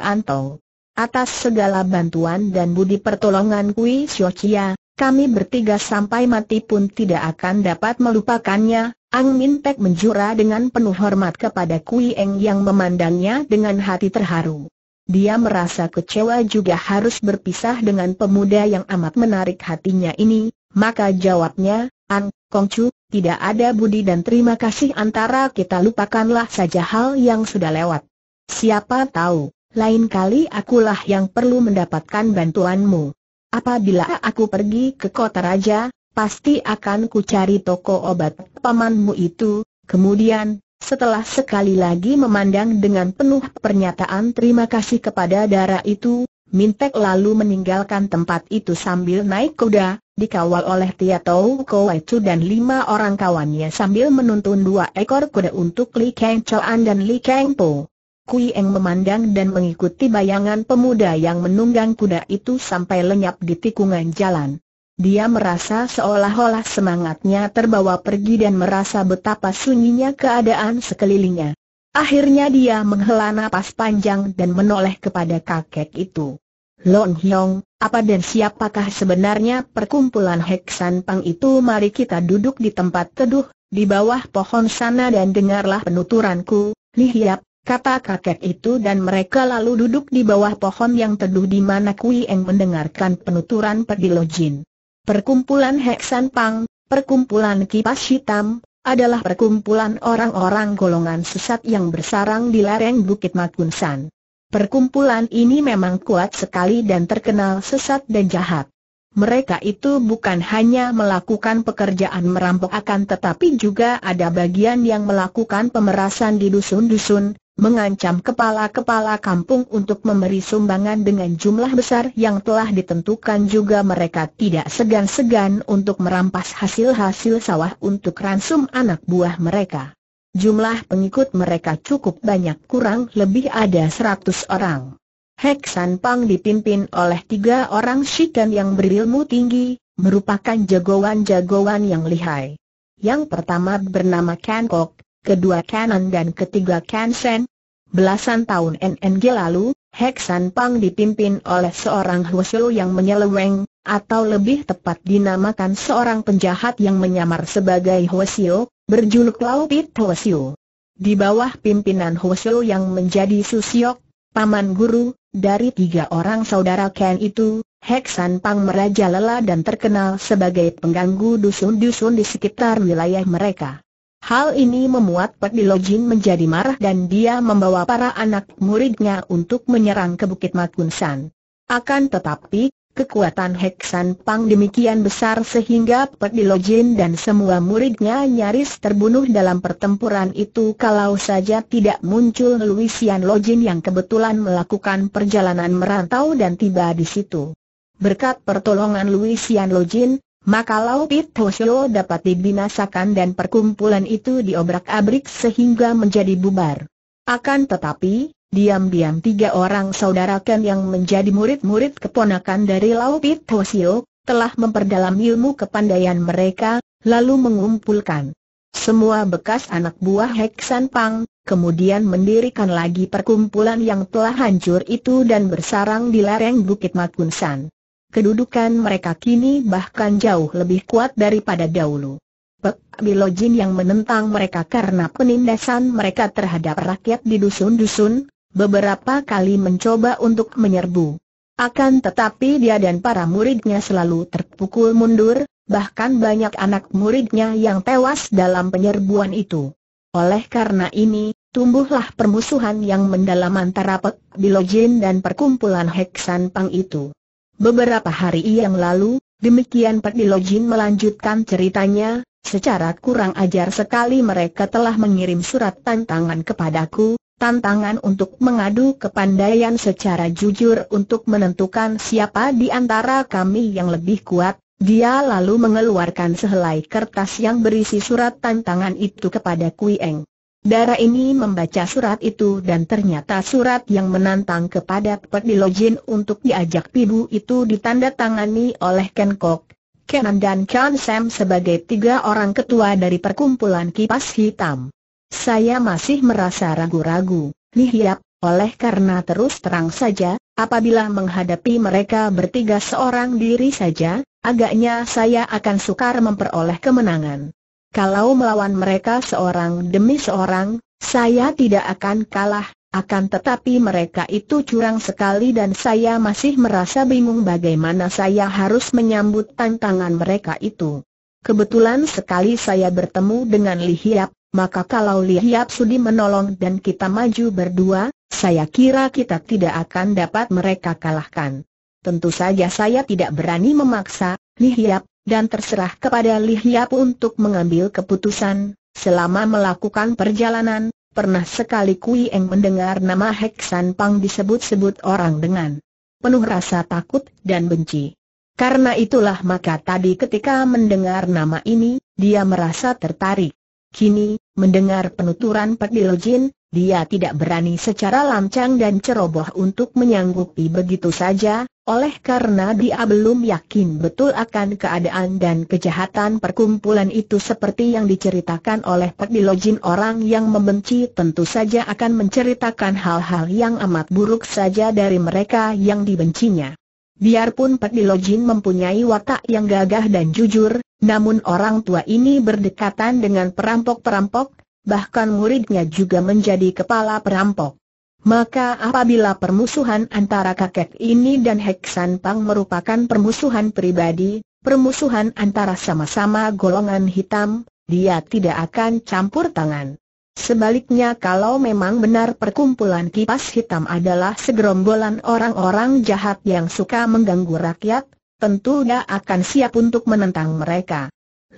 Atas segala bantuan dan budi pertolongan Kui Siochia, kami bertiga sampai mati pun tidak akan dapat melupakannya. Ang Min Pek menjura dengan penuh hormat kepada Kui Eng yang memandangnya dengan hati terharu. Dia merasa kecewa juga harus berpisah dengan pemuda yang amat menarik hatinya ini, maka jawabnya, Ang, kong chu tidak ada budi dan terima kasih antara kita lupakanlah saja hal yang sudah lewat. Siapa tahu, lain kali akulah yang perlu mendapatkan bantuanmu. Apabila aku pergi ke kota raja, pasti akan kucari toko obat pamanmu itu, kemudian, setelah sekali lagi memandang dengan penuh pernyataan terima kasih kepada darah itu, Mintek lalu meninggalkan tempat itu sambil naik kuda, dikawal oleh Tia Tiatou Kowecu dan lima orang kawannya sambil menuntun dua ekor kuda untuk Li Kang Choan dan Li Kang Po. Kui Eng memandang dan mengikuti bayangan pemuda yang menunggang kuda itu sampai lenyap di tikungan jalan. Dia merasa seolah-olah semangatnya terbawa pergi dan merasa betapa sunyinya keadaan sekelilingnya. Akhirnya dia menghela napas panjang dan menoleh kepada kakek itu. Lon Hyong, apa dan siapakah sebenarnya perkumpulan Heksan Pang itu? Mari kita duduk di tempat teduh, di bawah pohon sana dan dengarlah penuturanku, yap kata kakek itu dan mereka lalu duduk di bawah pohon yang teduh di mana Kui Eng mendengarkan penuturan Jin. Perkumpulan Heksan Pang, perkumpulan kipas hitam, adalah perkumpulan orang-orang golongan sesat yang bersarang di lereng Bukit Makunsan. Perkumpulan ini memang kuat sekali dan terkenal sesat dan jahat. Mereka itu bukan hanya melakukan pekerjaan merampok akan tetapi juga ada bagian yang melakukan pemerasan di dusun-dusun, mengancam kepala-kepala kampung untuk memberi sumbangan dengan jumlah besar yang telah ditentukan juga mereka tidak segan-segan untuk merampas hasil-hasil sawah untuk ransum anak buah mereka. Jumlah pengikut mereka cukup banyak kurang lebih ada 100 orang. Hek Pang dipimpin oleh tiga orang shikan yang berilmu tinggi, merupakan jagoan-jagoan yang lihai. Yang pertama bernama kankok kedua Kanan dan ketiga kansen Belasan tahun NNG lalu, Hek Pang dipimpin oleh seorang Huoshu yang menyeleweng, atau lebih tepat dinamakan seorang penjahat yang menyamar sebagai Huoshu, berjuluk Laupit Huoshu. Di bawah pimpinan Huoshu yang menjadi Susiok, paman guru, dari tiga orang saudara Ken itu, Hek San Pang merajalela dan terkenal sebagai pengganggu dusun-dusun di sekitar wilayah mereka. Hal ini memuat membuat Dilojin menjadi marah dan dia membawa para anak muridnya untuk menyerang ke Bukit Makunsan. Akan tetapi, kekuatan Heksan Pang demikian besar sehingga Dilojin dan semua muridnya nyaris terbunuh dalam pertempuran itu kalau saja tidak muncul Luisian Lojin yang kebetulan melakukan perjalanan merantau dan tiba di situ. Berkat pertolongan Luisian Lojin, maka Pit Hosyo dapat dibinasakan dan perkumpulan itu diobrak-abrik sehingga menjadi bubar. Akan tetapi, diam-diam tiga orang saudara yang menjadi murid-murid keponakan dari Pit Hosyo, telah memperdalam ilmu kepandaian mereka, lalu mengumpulkan semua bekas anak buah Heksan Pang, kemudian mendirikan lagi perkumpulan yang telah hancur itu dan bersarang di lereng Bukit Makunsan kedudukan mereka kini bahkan jauh lebih kuat daripada dahulu. Pek Bilojin yang menentang mereka karena penindasan mereka terhadap rakyat di dusun-dusun, beberapa kali mencoba untuk menyerbu. Akan tetapi dia dan para muridnya selalu terpukul mundur, bahkan banyak anak muridnya yang tewas dalam penyerbuan itu. Oleh karena ini, tumbuhlah permusuhan yang mendalam antara Pek Bilojin dan perkumpulan Heksan Pang itu. Beberapa hari yang lalu, demikian Pedilojin melanjutkan ceritanya, secara kurang ajar sekali mereka telah mengirim surat tantangan kepadaku, tantangan untuk mengadu kepandaian secara jujur untuk menentukan siapa di antara kami yang lebih kuat, dia lalu mengeluarkan sehelai kertas yang berisi surat tantangan itu kepada Kui Eng. Dara ini membaca surat itu dan ternyata surat yang menantang kepada Pedilojin untuk diajak pibu itu ditandatangani oleh Ken Kok, Kenan dan Chan Sam sebagai tiga orang ketua dari perkumpulan kipas hitam. Saya masih merasa ragu-ragu, lihiap, oleh karena terus terang saja, apabila menghadapi mereka bertiga seorang diri saja, agaknya saya akan sukar memperoleh kemenangan. Kalau melawan mereka seorang demi seorang, saya tidak akan kalah, akan tetapi mereka itu curang sekali dan saya masih merasa bingung bagaimana saya harus menyambut tantangan mereka itu. Kebetulan sekali saya bertemu dengan Li Hiap, maka kalau Li Hiap sudi menolong dan kita maju berdua, saya kira kita tidak akan dapat mereka kalahkan. Tentu saja saya tidak berani memaksa, Li Hiap, dan terserah kepada Li Lihiap untuk mengambil keputusan. Selama melakukan perjalanan, pernah sekali Kui Eng mendengar nama Hek San Pang disebut-sebut orang dengan penuh rasa takut dan benci. Karena itulah maka tadi ketika mendengar nama ini, dia merasa tertarik. Kini, mendengar penuturan Pak Jin. Dia tidak berani secara lancang dan ceroboh untuk menyanggupi begitu saja, oleh karena dia belum yakin betul akan keadaan dan kejahatan perkumpulan itu seperti yang diceritakan oleh Pak Dilojin orang yang membenci tentu saja akan menceritakan hal-hal yang amat buruk saja dari mereka yang dibencinya. Biarpun Pak Dilojin mempunyai watak yang gagah dan jujur, namun orang tua ini berdekatan dengan perampok-perampok, bahkan muridnya juga menjadi kepala perampok. Maka apabila permusuhan antara kakek ini dan Hek Pang merupakan permusuhan pribadi, permusuhan antara sama-sama golongan hitam, dia tidak akan campur tangan. Sebaliknya kalau memang benar perkumpulan kipas hitam adalah segerombolan orang-orang jahat yang suka mengganggu rakyat, tentu dia akan siap untuk menentang mereka.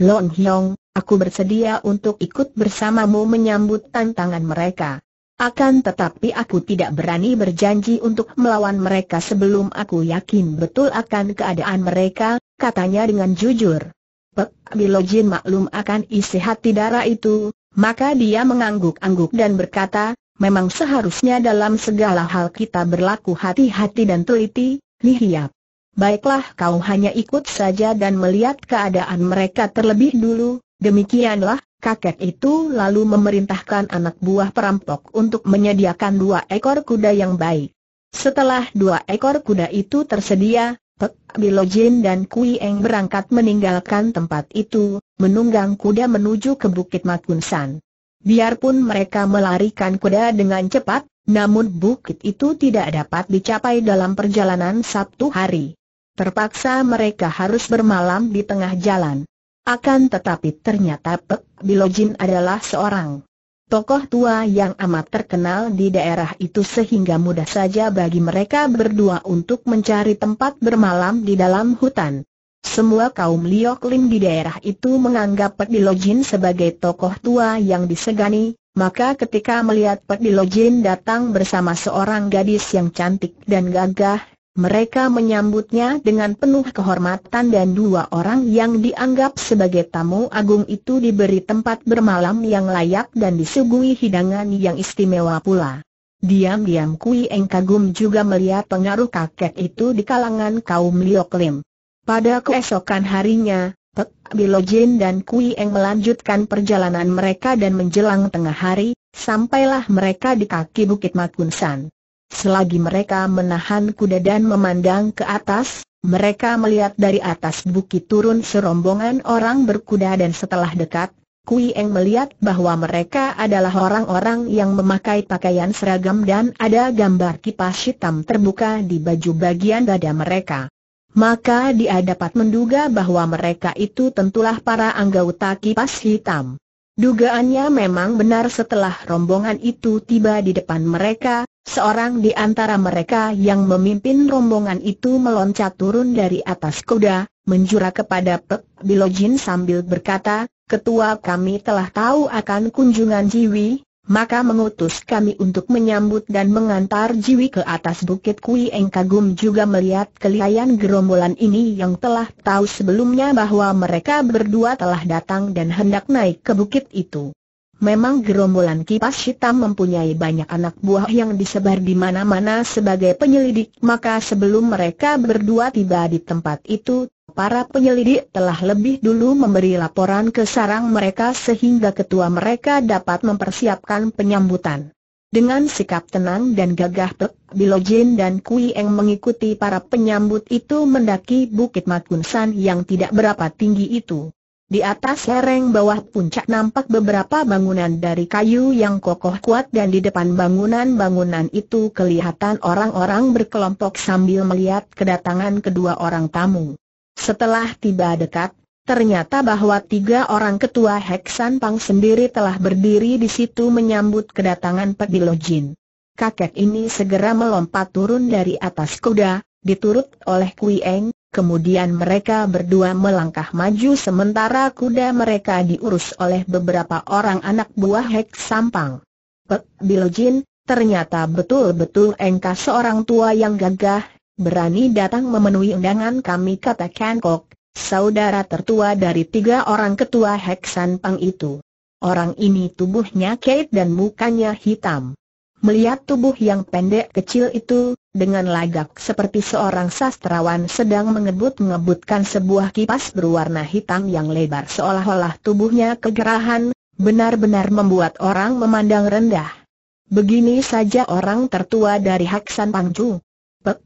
Lon Hyong, aku bersedia untuk ikut bersamamu menyambut tantangan mereka. Akan tetapi aku tidak berani berjanji untuk melawan mereka sebelum aku yakin betul akan keadaan mereka, katanya dengan jujur. Pek Bilojin maklum akan isi hati darah itu, maka dia mengangguk-angguk dan berkata, memang seharusnya dalam segala hal kita berlaku hati-hati dan teliti, lihiap baiklah kau hanya ikut saja dan melihat keadaan mereka terlebih dulu, demikianlah, kakek itu lalu memerintahkan anak buah perampok untuk menyediakan dua ekor kuda yang baik. Setelah dua ekor kuda itu tersedia, Pek Bilojin dan Kui Eng berangkat meninggalkan tempat itu, menunggang kuda menuju ke Bukit Makunsan. Biarpun mereka melarikan kuda dengan cepat, namun bukit itu tidak dapat dicapai dalam perjalanan Sabtu hari. Terpaksa mereka harus bermalam di tengah jalan. Akan tetapi ternyata Pek Bilojin adalah seorang tokoh tua yang amat terkenal di daerah itu sehingga mudah saja bagi mereka berdua untuk mencari tempat bermalam di dalam hutan. Semua kaum Lioklin di daerah itu menganggap Bilojin sebagai tokoh tua yang disegani, maka ketika melihat Bilojin datang bersama seorang gadis yang cantik dan gagah, mereka menyambutnya dengan penuh kehormatan dan dua orang yang dianggap sebagai tamu agung itu diberi tempat bermalam yang layak dan disuguhi hidangan yang istimewa pula. Diam-diam Kui Eng kagum juga melihat pengaruh kakek itu di kalangan kaum Liok Lim. Pada keesokan harinya, Pek Bilojin dan Kui Eng melanjutkan perjalanan mereka dan menjelang tengah hari, sampailah mereka di kaki Bukit Makunsan. Selagi mereka menahan kuda dan memandang ke atas, mereka melihat dari atas bukit turun serombongan orang berkuda dan setelah dekat, Kui Eng melihat bahwa mereka adalah orang-orang yang memakai pakaian seragam dan ada gambar kipas hitam terbuka di baju bagian dada mereka. Maka dia dapat menduga bahwa mereka itu tentulah para anggota kipas hitam. Dugaannya memang benar setelah rombongan itu tiba di depan mereka, seorang di antara mereka yang memimpin rombongan itu meloncat turun dari atas kuda, menjura kepada Pek Bilojin sambil berkata, Ketua kami telah tahu akan kunjungan Jiwi, maka mengutus kami untuk menyambut dan mengantar Jiwi ke atas bukit Kui Eng kagum juga melihat kelihayan gerombolan ini yang telah tahu sebelumnya bahwa mereka berdua telah datang dan hendak naik ke bukit itu. Memang gerombolan kipas hitam mempunyai banyak anak buah yang disebar di mana-mana sebagai penyelidik Maka sebelum mereka berdua tiba di tempat itu, Para penyelidik telah lebih dulu memberi laporan ke sarang mereka sehingga ketua mereka dapat mempersiapkan penyambutan. Dengan sikap tenang dan gagah Pek, Bilojin dan Kui Eng mengikuti para penyambut itu mendaki Bukit Makunsan yang tidak berapa tinggi itu. Di atas lereng bawah puncak nampak beberapa bangunan dari kayu yang kokoh kuat dan di depan bangunan-bangunan itu kelihatan orang-orang berkelompok sambil melihat kedatangan kedua orang tamu. Setelah tiba dekat, ternyata bahwa tiga orang ketua Heksan Pang sendiri telah berdiri di situ menyambut kedatangan Pedilojin. Kakek ini segera melompat turun dari atas kuda, diturut oleh Kui Eng, kemudian mereka berdua melangkah maju sementara kuda mereka diurus oleh beberapa orang anak buah Hek Sampang. Pek Bilojin, ternyata betul-betul engkau seorang tua yang gagah, berani datang memenuhi undangan kami kata Kok, saudara tertua dari tiga orang ketua Heksan Pang itu. Orang ini tubuhnya kait dan mukanya hitam. Melihat tubuh yang pendek kecil itu, dengan lagak seperti seorang sastrawan sedang mengebut-ngebutkan sebuah kipas berwarna hitam yang lebar seolah-olah tubuhnya kegerahan, benar-benar membuat orang memandang rendah. Begini saja orang tertua dari Haksan Pangju. Pek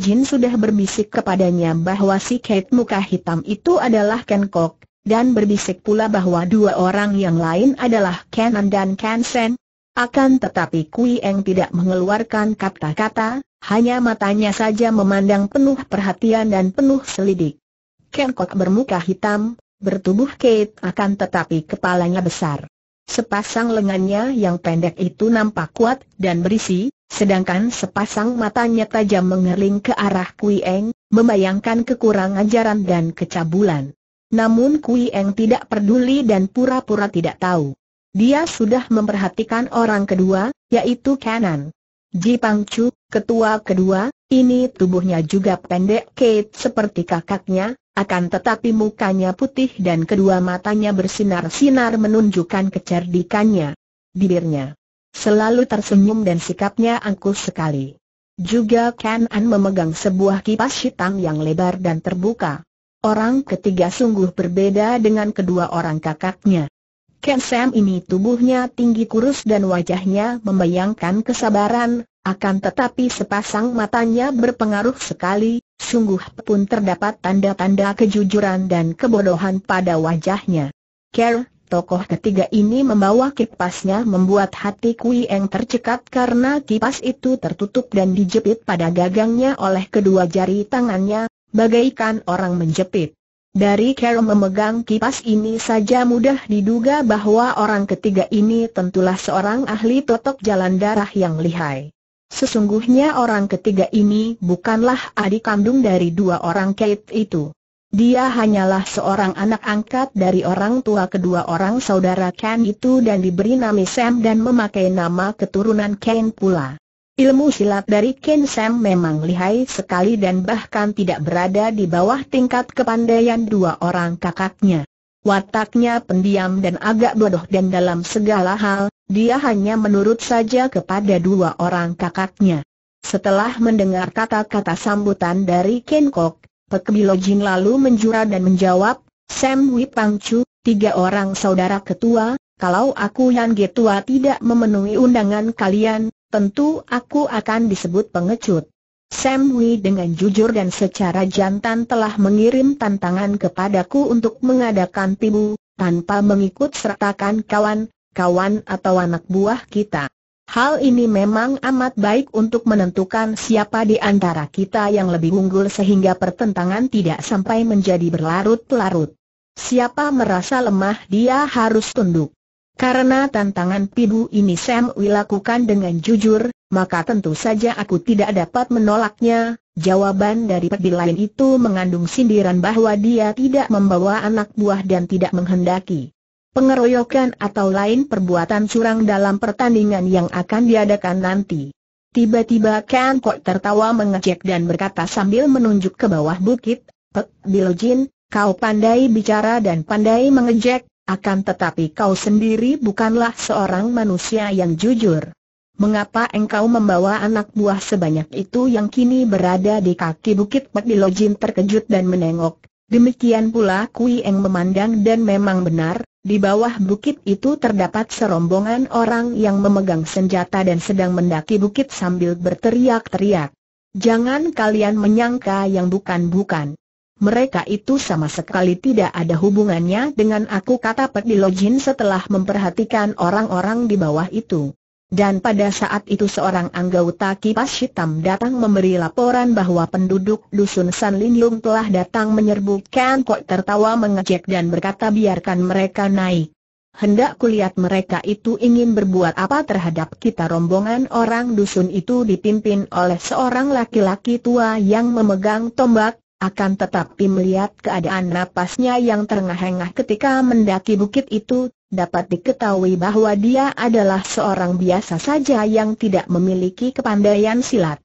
Jin sudah berbisik kepadanya bahwa si Kate muka hitam itu adalah Ken Kok, dan berbisik pula bahwa dua orang yang lain adalah Kenan dan Sen. Akan tetapi Kui Eng tidak mengeluarkan kata-kata, hanya matanya saja memandang penuh perhatian dan penuh selidik. Ken Kok bermuka hitam, bertubuh Kate akan tetapi kepalanya besar. Sepasang lengannya yang pendek itu nampak kuat dan berisi, sedangkan sepasang matanya tajam mengerling ke arah Kui Eng, membayangkan kekurangan jaran dan kecabulan. Namun Kui Eng tidak peduli dan pura-pura tidak tahu. Dia sudah memperhatikan orang kedua, yaitu Kanan. Ji Pang Chu, ketua kedua, ini tubuhnya juga pendek Kate seperti kakaknya, akan tetapi mukanya putih dan kedua matanya bersinar-sinar menunjukkan kecerdikannya. Bibirnya selalu tersenyum dan sikapnya angkuh sekali. Juga Ken An memegang sebuah kipas hitam yang lebar dan terbuka. Orang ketiga sungguh berbeda dengan kedua orang kakaknya. Ken Sam ini tubuhnya tinggi kurus dan wajahnya membayangkan kesabaran, akan tetapi sepasang matanya berpengaruh sekali, Sungguh pun terdapat tanda-tanda kejujuran dan kebodohan pada wajahnya. Ker, tokoh ketiga ini membawa kipasnya membuat hati Kui Eng tercekat karena kipas itu tertutup dan dijepit pada gagangnya oleh kedua jari tangannya, bagaikan orang menjepit. Dari Ker memegang kipas ini saja mudah diduga bahwa orang ketiga ini tentulah seorang ahli totok jalan darah yang lihai. Sesungguhnya orang ketiga ini bukanlah adik kandung dari dua orang Kate itu. Dia hanyalah seorang anak angkat dari orang tua kedua orang saudara Ken itu dan diberi nama Sam dan memakai nama keturunan Ken pula. Ilmu silat dari Ken Sam memang lihai sekali dan bahkan tidak berada di bawah tingkat kepandaian dua orang kakaknya. Wataknya pendiam dan agak bodoh dan dalam segala hal, dia hanya menurut saja kepada dua orang kakaknya. Setelah mendengar kata-kata sambutan dari Ken Kok, Pek Bilojin lalu menjura dan menjawab, Sam Wi Pang Chu, tiga orang saudara ketua, kalau aku yang Getua tidak memenuhi undangan kalian, tentu aku akan disebut pengecut. Sam Wei dengan jujur dan secara jantan telah mengirim tantangan kepadaku untuk mengadakan tibu, tanpa mengikut sertakan kawan, kawan atau anak buah kita. Hal ini memang amat baik untuk menentukan siapa di antara kita yang lebih unggul sehingga pertentangan tidak sampai menjadi berlarut-larut. Siapa merasa lemah dia harus tunduk. Karena tantangan pibu ini Sam Wei lakukan dengan jujur, maka tentu saja aku tidak dapat menolaknya. Jawaban dari pedi lain itu mengandung sindiran bahwa dia tidak membawa anak buah dan tidak menghendaki pengeroyokan atau lain perbuatan curang dalam pertandingan yang akan diadakan nanti. Tiba-tiba Kan Kok tertawa mengejek dan berkata sambil menunjuk ke bawah bukit, Pek, Jin, kau pandai bicara dan pandai mengejek, akan tetapi kau sendiri bukanlah seorang manusia yang jujur. Mengapa engkau membawa anak buah sebanyak itu yang kini berada di kaki bukit Dilojin terkejut dan menengok. Demikian pula Kui Eng memandang dan memang benar, di bawah bukit itu terdapat serombongan orang yang memegang senjata dan sedang mendaki bukit sambil berteriak-teriak. Jangan kalian menyangka yang bukan-bukan. Mereka itu sama sekali tidak ada hubungannya dengan aku kata Pak Dilojin setelah memperhatikan orang-orang di bawah itu. Dan pada saat itu seorang anggota kipas hitam datang memberi laporan bahwa penduduk dusun San Lin Lung telah datang menyerbu Ken Kok tertawa mengejek dan berkata biarkan mereka naik. Hendak kulihat mereka itu ingin berbuat apa terhadap kita rombongan orang dusun itu dipimpin oleh seorang laki-laki tua yang memegang tombak, akan tetapi melihat keadaan napasnya yang terengah-engah ketika mendaki bukit itu, dapat diketahui bahwa dia adalah seorang biasa saja yang tidak memiliki kepandaian silat.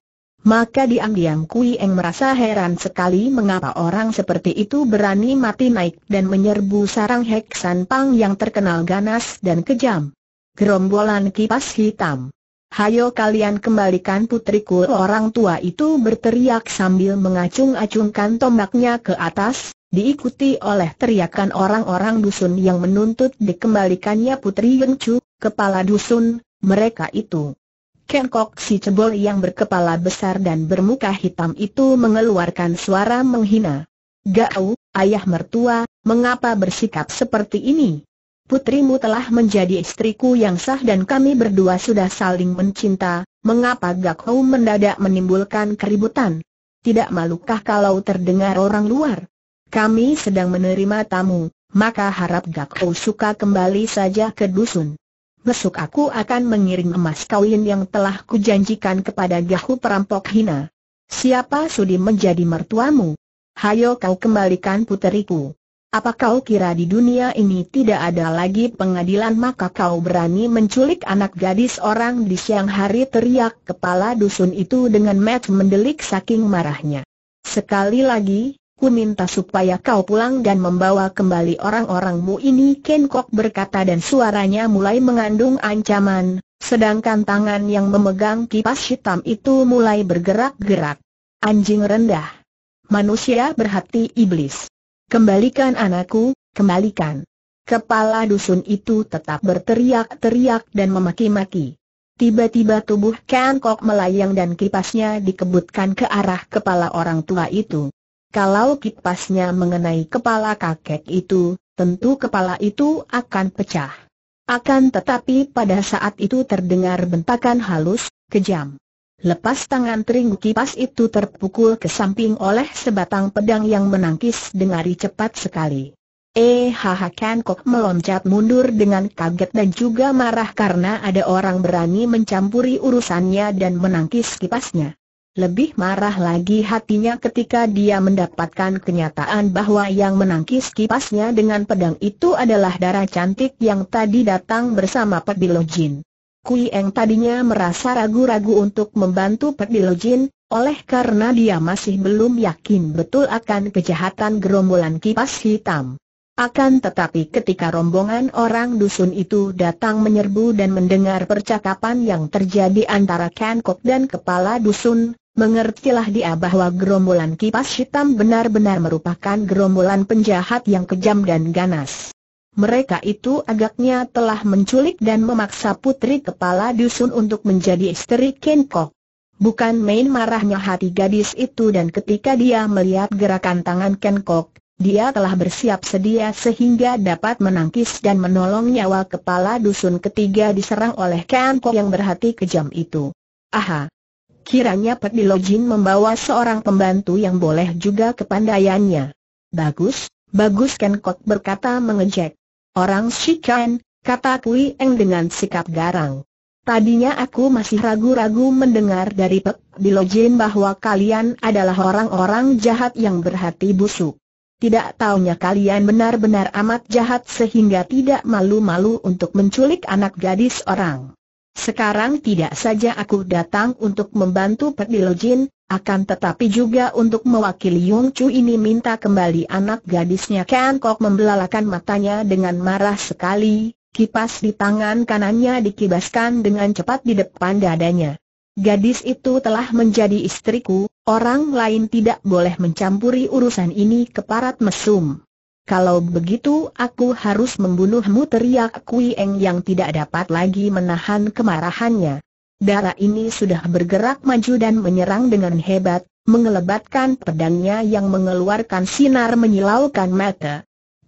Maka diam-diam Kui Eng merasa heran sekali mengapa orang seperti itu berani mati naik dan menyerbu sarang Heksan Pang yang terkenal ganas dan kejam. Gerombolan kipas hitam Hayo kalian kembalikan putriku orang tua itu berteriak sambil mengacung-acungkan tombaknya ke atas, diikuti oleh teriakan orang-orang dusun yang menuntut dikembalikannya putri Chu, kepala dusun, mereka itu. Kengkok si cebol yang berkepala besar dan bermuka hitam itu mengeluarkan suara menghina. Gau, ayah mertua, mengapa bersikap seperti ini? putrimu telah menjadi istriku yang sah dan kami berdua sudah saling mencinta, mengapa Gak Hou mendadak menimbulkan keributan? Tidak malukah kalau terdengar orang luar? Kami sedang menerima tamu, maka harap Gak Hou suka kembali saja ke dusun. Besok aku akan mengirim emas kawin yang telah kujanjikan kepada Gahu perampok hina. Siapa sudi menjadi mertuamu? Hayo kau kembalikan puteriku. Apa kau kira di dunia ini tidak ada lagi pengadilan maka kau berani menculik anak gadis orang di siang hari teriak kepala dusun itu dengan mat mendelik saking marahnya. Sekali lagi, ku minta supaya kau pulang dan membawa kembali orang-orangmu ini Ken berkata dan suaranya mulai mengandung ancaman, sedangkan tangan yang memegang kipas hitam itu mulai bergerak-gerak. Anjing rendah. Manusia berhati iblis. Kembalikan anakku, kembalikan. Kepala dusun itu tetap berteriak-teriak dan memaki-maki. Tiba-tiba tubuh Ken Kok melayang dan kipasnya dikebutkan ke arah kepala orang tua itu. Kalau kipasnya mengenai kepala kakek itu, tentu kepala itu akan pecah. Akan tetapi pada saat itu terdengar bentakan halus, kejam. Lepas tangan teringgu kipas itu terpukul ke samping oleh sebatang pedang yang menangkis dengari cepat sekali. Eh hahaha, kok meloncat mundur dengan kaget dan juga marah karena ada orang berani mencampuri urusannya dan menangkis kipasnya. Lebih marah lagi hatinya ketika dia mendapatkan kenyataan bahwa yang menangkis kipasnya dengan pedang itu adalah darah cantik yang tadi datang bersama Pebilo Jin. Kui Eng tadinya merasa ragu-ragu untuk membantu Jin, oleh karena dia masih belum yakin betul akan kejahatan gerombolan kipas hitam. Akan tetapi ketika rombongan orang dusun itu datang menyerbu dan mendengar percakapan yang terjadi antara Kankok dan kepala dusun, mengertilah dia bahwa gerombolan kipas hitam benar-benar merupakan gerombolan penjahat yang kejam dan ganas mereka itu agaknya telah menculik dan memaksa putri kepala dusun untuk menjadi istri Kenko. Bukan main marahnya hati gadis itu dan ketika dia melihat gerakan tangan Kenko, dia telah bersiap sedia sehingga dapat menangkis dan menolong nyawa kepala dusun ketiga diserang oleh Kenko yang berhati kejam itu. Aha! Kiranya Dilojin membawa seorang pembantu yang boleh juga kepandaiannya. Bagus, bagus Kenkok berkata mengejek. Orang Shikan, kata Kui Eng dengan sikap garang. Tadinya aku masih ragu-ragu mendengar dari Pek Bilojin bahwa kalian adalah orang-orang jahat yang berhati busuk. Tidak taunya kalian benar-benar amat jahat sehingga tidak malu-malu untuk menculik anak gadis orang. Sekarang tidak saja aku datang untuk membantu Pek Bilojin, akan tetapi juga untuk mewakili Yong Chu ini minta kembali anak gadisnya Ken Kok membelalakan matanya dengan marah sekali, kipas di tangan kanannya dikibaskan dengan cepat di depan dadanya. Gadis itu telah menjadi istriku, orang lain tidak boleh mencampuri urusan ini keparat mesum. Kalau begitu aku harus membunuhmu teriak Kui Eng yang tidak dapat lagi menahan kemarahannya darah ini sudah bergerak maju dan menyerang dengan hebat, mengelebatkan pedangnya yang mengeluarkan sinar menyilaukan mata.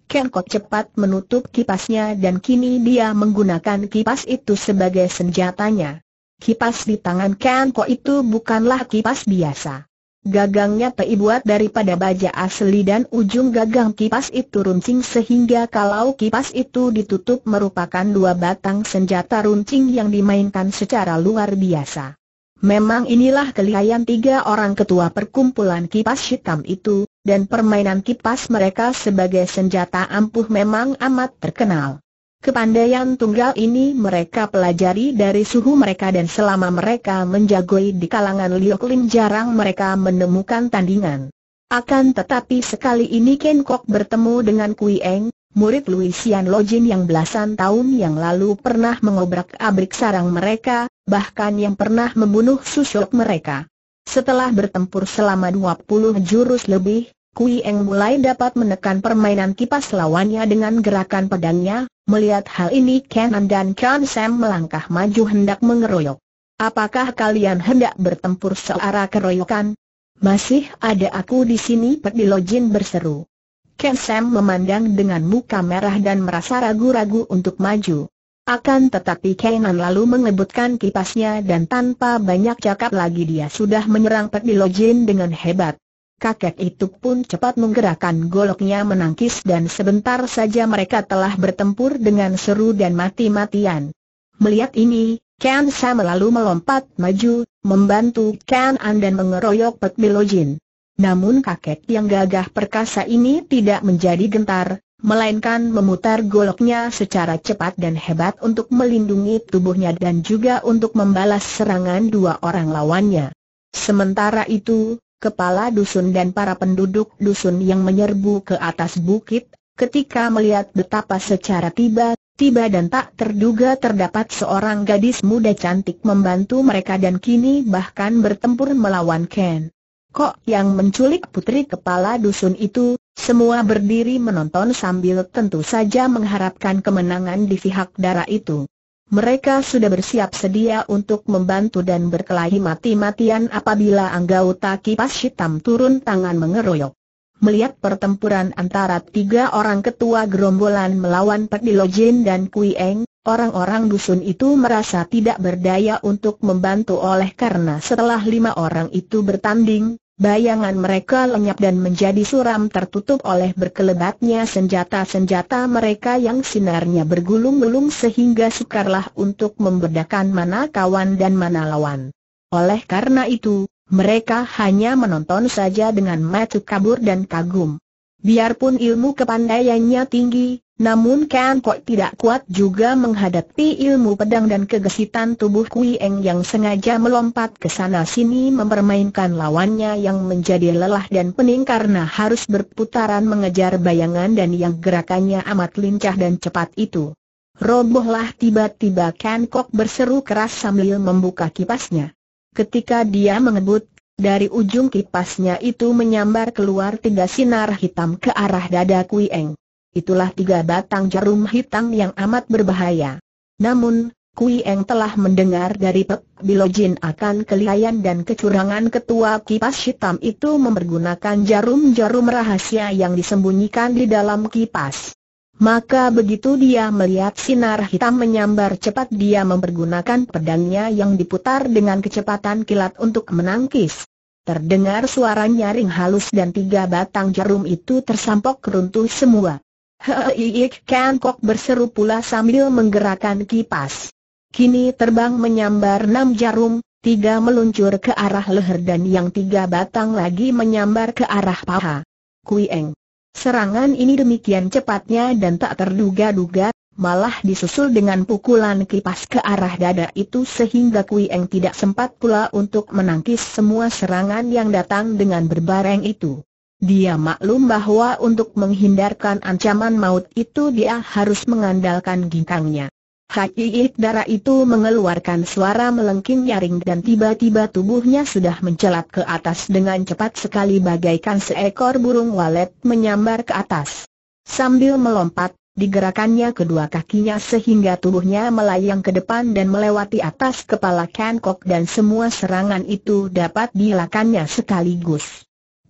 Kenko cepat menutup kipasnya dan kini dia menggunakan kipas itu sebagai senjatanya. Kipas di tangan Kenko itu bukanlah kipas biasa. Gagangnya Pei buat daripada baja asli dan ujung gagang kipas itu runcing sehingga kalau kipas itu ditutup merupakan dua batang senjata runcing yang dimainkan secara luar biasa. Memang inilah kelihayan tiga orang ketua perkumpulan kipas hitam itu, dan permainan kipas mereka sebagai senjata ampuh memang amat terkenal. Kepandaian tunggal ini mereka pelajari dari suhu mereka dan selama mereka menjagoi di kalangan Lioklin jarang mereka menemukan tandingan. Akan tetapi sekali ini Ken Kok bertemu dengan Kui Eng, murid Luisian Lojin yang belasan tahun yang lalu pernah mengobrak-abrik sarang mereka, bahkan yang pernah membunuh susuk mereka. Setelah bertempur selama 20 jurus lebih, Kui Eng mulai dapat menekan permainan kipas lawannya dengan gerakan pedangnya, melihat hal ini Kenan dan Chan Sam melangkah maju hendak mengeroyok. Apakah kalian hendak bertempur searah keroyokan? Masih ada aku di sini Pedilojin berseru. Ken Sam memandang dengan muka merah dan merasa ragu-ragu untuk maju. Akan tetapi Kenan lalu mengebutkan kipasnya dan tanpa banyak cakap lagi dia sudah menyerang Pedilojin dengan hebat kakek itu pun cepat menggerakkan goloknya menangkis dan sebentar saja mereka telah bertempur dengan seru dan mati-matian. Melihat ini, Ken Sam lalu melompat maju, membantu Ken An dan mengeroyok Pek Milojin. Namun kakek yang gagah perkasa ini tidak menjadi gentar, melainkan memutar goloknya secara cepat dan hebat untuk melindungi tubuhnya dan juga untuk membalas serangan dua orang lawannya. Sementara itu, kepala dusun dan para penduduk dusun yang menyerbu ke atas bukit, ketika melihat betapa secara tiba-tiba dan tak terduga terdapat seorang gadis muda cantik membantu mereka dan kini bahkan bertempur melawan Ken. Kok yang menculik putri kepala dusun itu, semua berdiri menonton sambil tentu saja mengharapkan kemenangan di pihak darah itu. Mereka sudah bersiap sedia untuk membantu dan berkelahi mati-matian apabila anggota kipas hitam turun tangan mengeroyok. Melihat pertempuran antara tiga orang ketua gerombolan melawan Pedilojin dan Kui Eng, orang-orang dusun itu merasa tidak berdaya untuk membantu oleh karena setelah lima orang itu bertanding, Bayangan mereka lenyap dan menjadi suram tertutup oleh berkelebatnya senjata-senjata mereka yang sinarnya bergulung-gulung sehingga sukarlah untuk membedakan mana kawan dan mana lawan. Oleh karena itu, mereka hanya menonton saja dengan mata kabur dan kagum. Biarpun ilmu kepandaiannya tinggi, namun Kan Kok tidak kuat juga menghadapi ilmu pedang dan kegesitan tubuh Kui Eng yang sengaja melompat ke sana sini mempermainkan lawannya yang menjadi lelah dan pening karena harus berputaran mengejar bayangan dan yang gerakannya amat lincah dan cepat itu. Robohlah tiba-tiba Kan Kok berseru keras sambil membuka kipasnya. Ketika dia mengebut dari ujung kipasnya itu menyambar keluar tiga sinar hitam ke arah dada Kui Eng itulah tiga batang jarum hitam yang amat berbahaya. Namun, Kui Eng telah mendengar dari Pek Bilojin akan kelihayan dan kecurangan ketua kipas hitam itu mempergunakan jarum-jarum rahasia yang disembunyikan di dalam kipas. Maka begitu dia melihat sinar hitam menyambar cepat dia mempergunakan pedangnya yang diputar dengan kecepatan kilat untuk menangkis. Terdengar suara nyaring halus dan tiga batang jarum itu tersampok runtuh semua. Heeik Kangkok berseru pula sambil menggerakkan kipas. Kini terbang menyambar enam jarum, tiga meluncur ke arah leher dan yang tiga batang lagi menyambar ke arah paha. Kuieng. Serangan ini demikian cepatnya dan tak terduga-duga, malah disusul dengan pukulan kipas ke arah dada itu sehingga Kui Eng tidak sempat pula untuk menangkis semua serangan yang datang dengan berbareng itu. Dia maklum bahwa untuk menghindarkan ancaman maut itu dia harus mengandalkan ginkangnya. Haki darah itu mengeluarkan suara melengking nyaring dan tiba-tiba tubuhnya sudah mencelat ke atas dengan cepat sekali bagaikan seekor burung walet menyambar ke atas. Sambil melompat, digerakannya kedua kakinya sehingga tubuhnya melayang ke depan dan melewati atas kepala Kankok dan semua serangan itu dapat dilakannya sekaligus.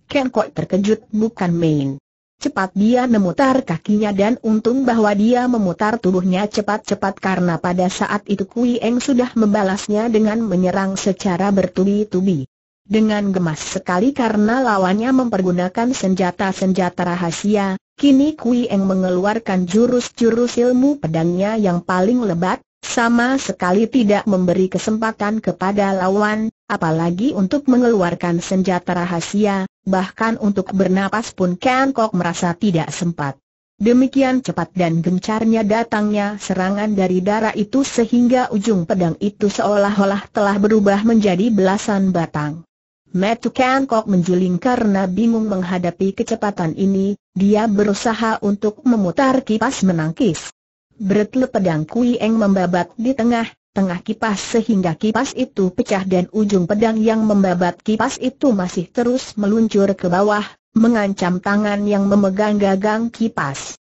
Ken kok terkejut bukan main. Cepat dia memutar kakinya dan untung bahwa dia memutar tubuhnya cepat-cepat karena pada saat itu Kui Eng sudah membalasnya dengan menyerang secara bertubi-tubi. Dengan gemas sekali karena lawannya mempergunakan senjata-senjata rahasia, kini Kui Eng mengeluarkan jurus-jurus ilmu pedangnya yang paling lebat, sama sekali tidak memberi kesempatan kepada lawan, apalagi untuk mengeluarkan senjata rahasia, bahkan untuk bernapas pun Ken Kok merasa tidak sempat. Demikian cepat dan gencarnya datangnya serangan dari darah itu sehingga ujung pedang itu seolah-olah telah berubah menjadi belasan batang. Metu Kok menjuling karena bingung menghadapi kecepatan ini, dia berusaha untuk memutar kipas menangkis. Bretle pedang Kui Eng membabat di tengah, tengah kipas sehingga kipas itu pecah dan ujung pedang yang membabat kipas itu masih terus meluncur ke bawah, mengancam tangan yang memegang gagang kipas.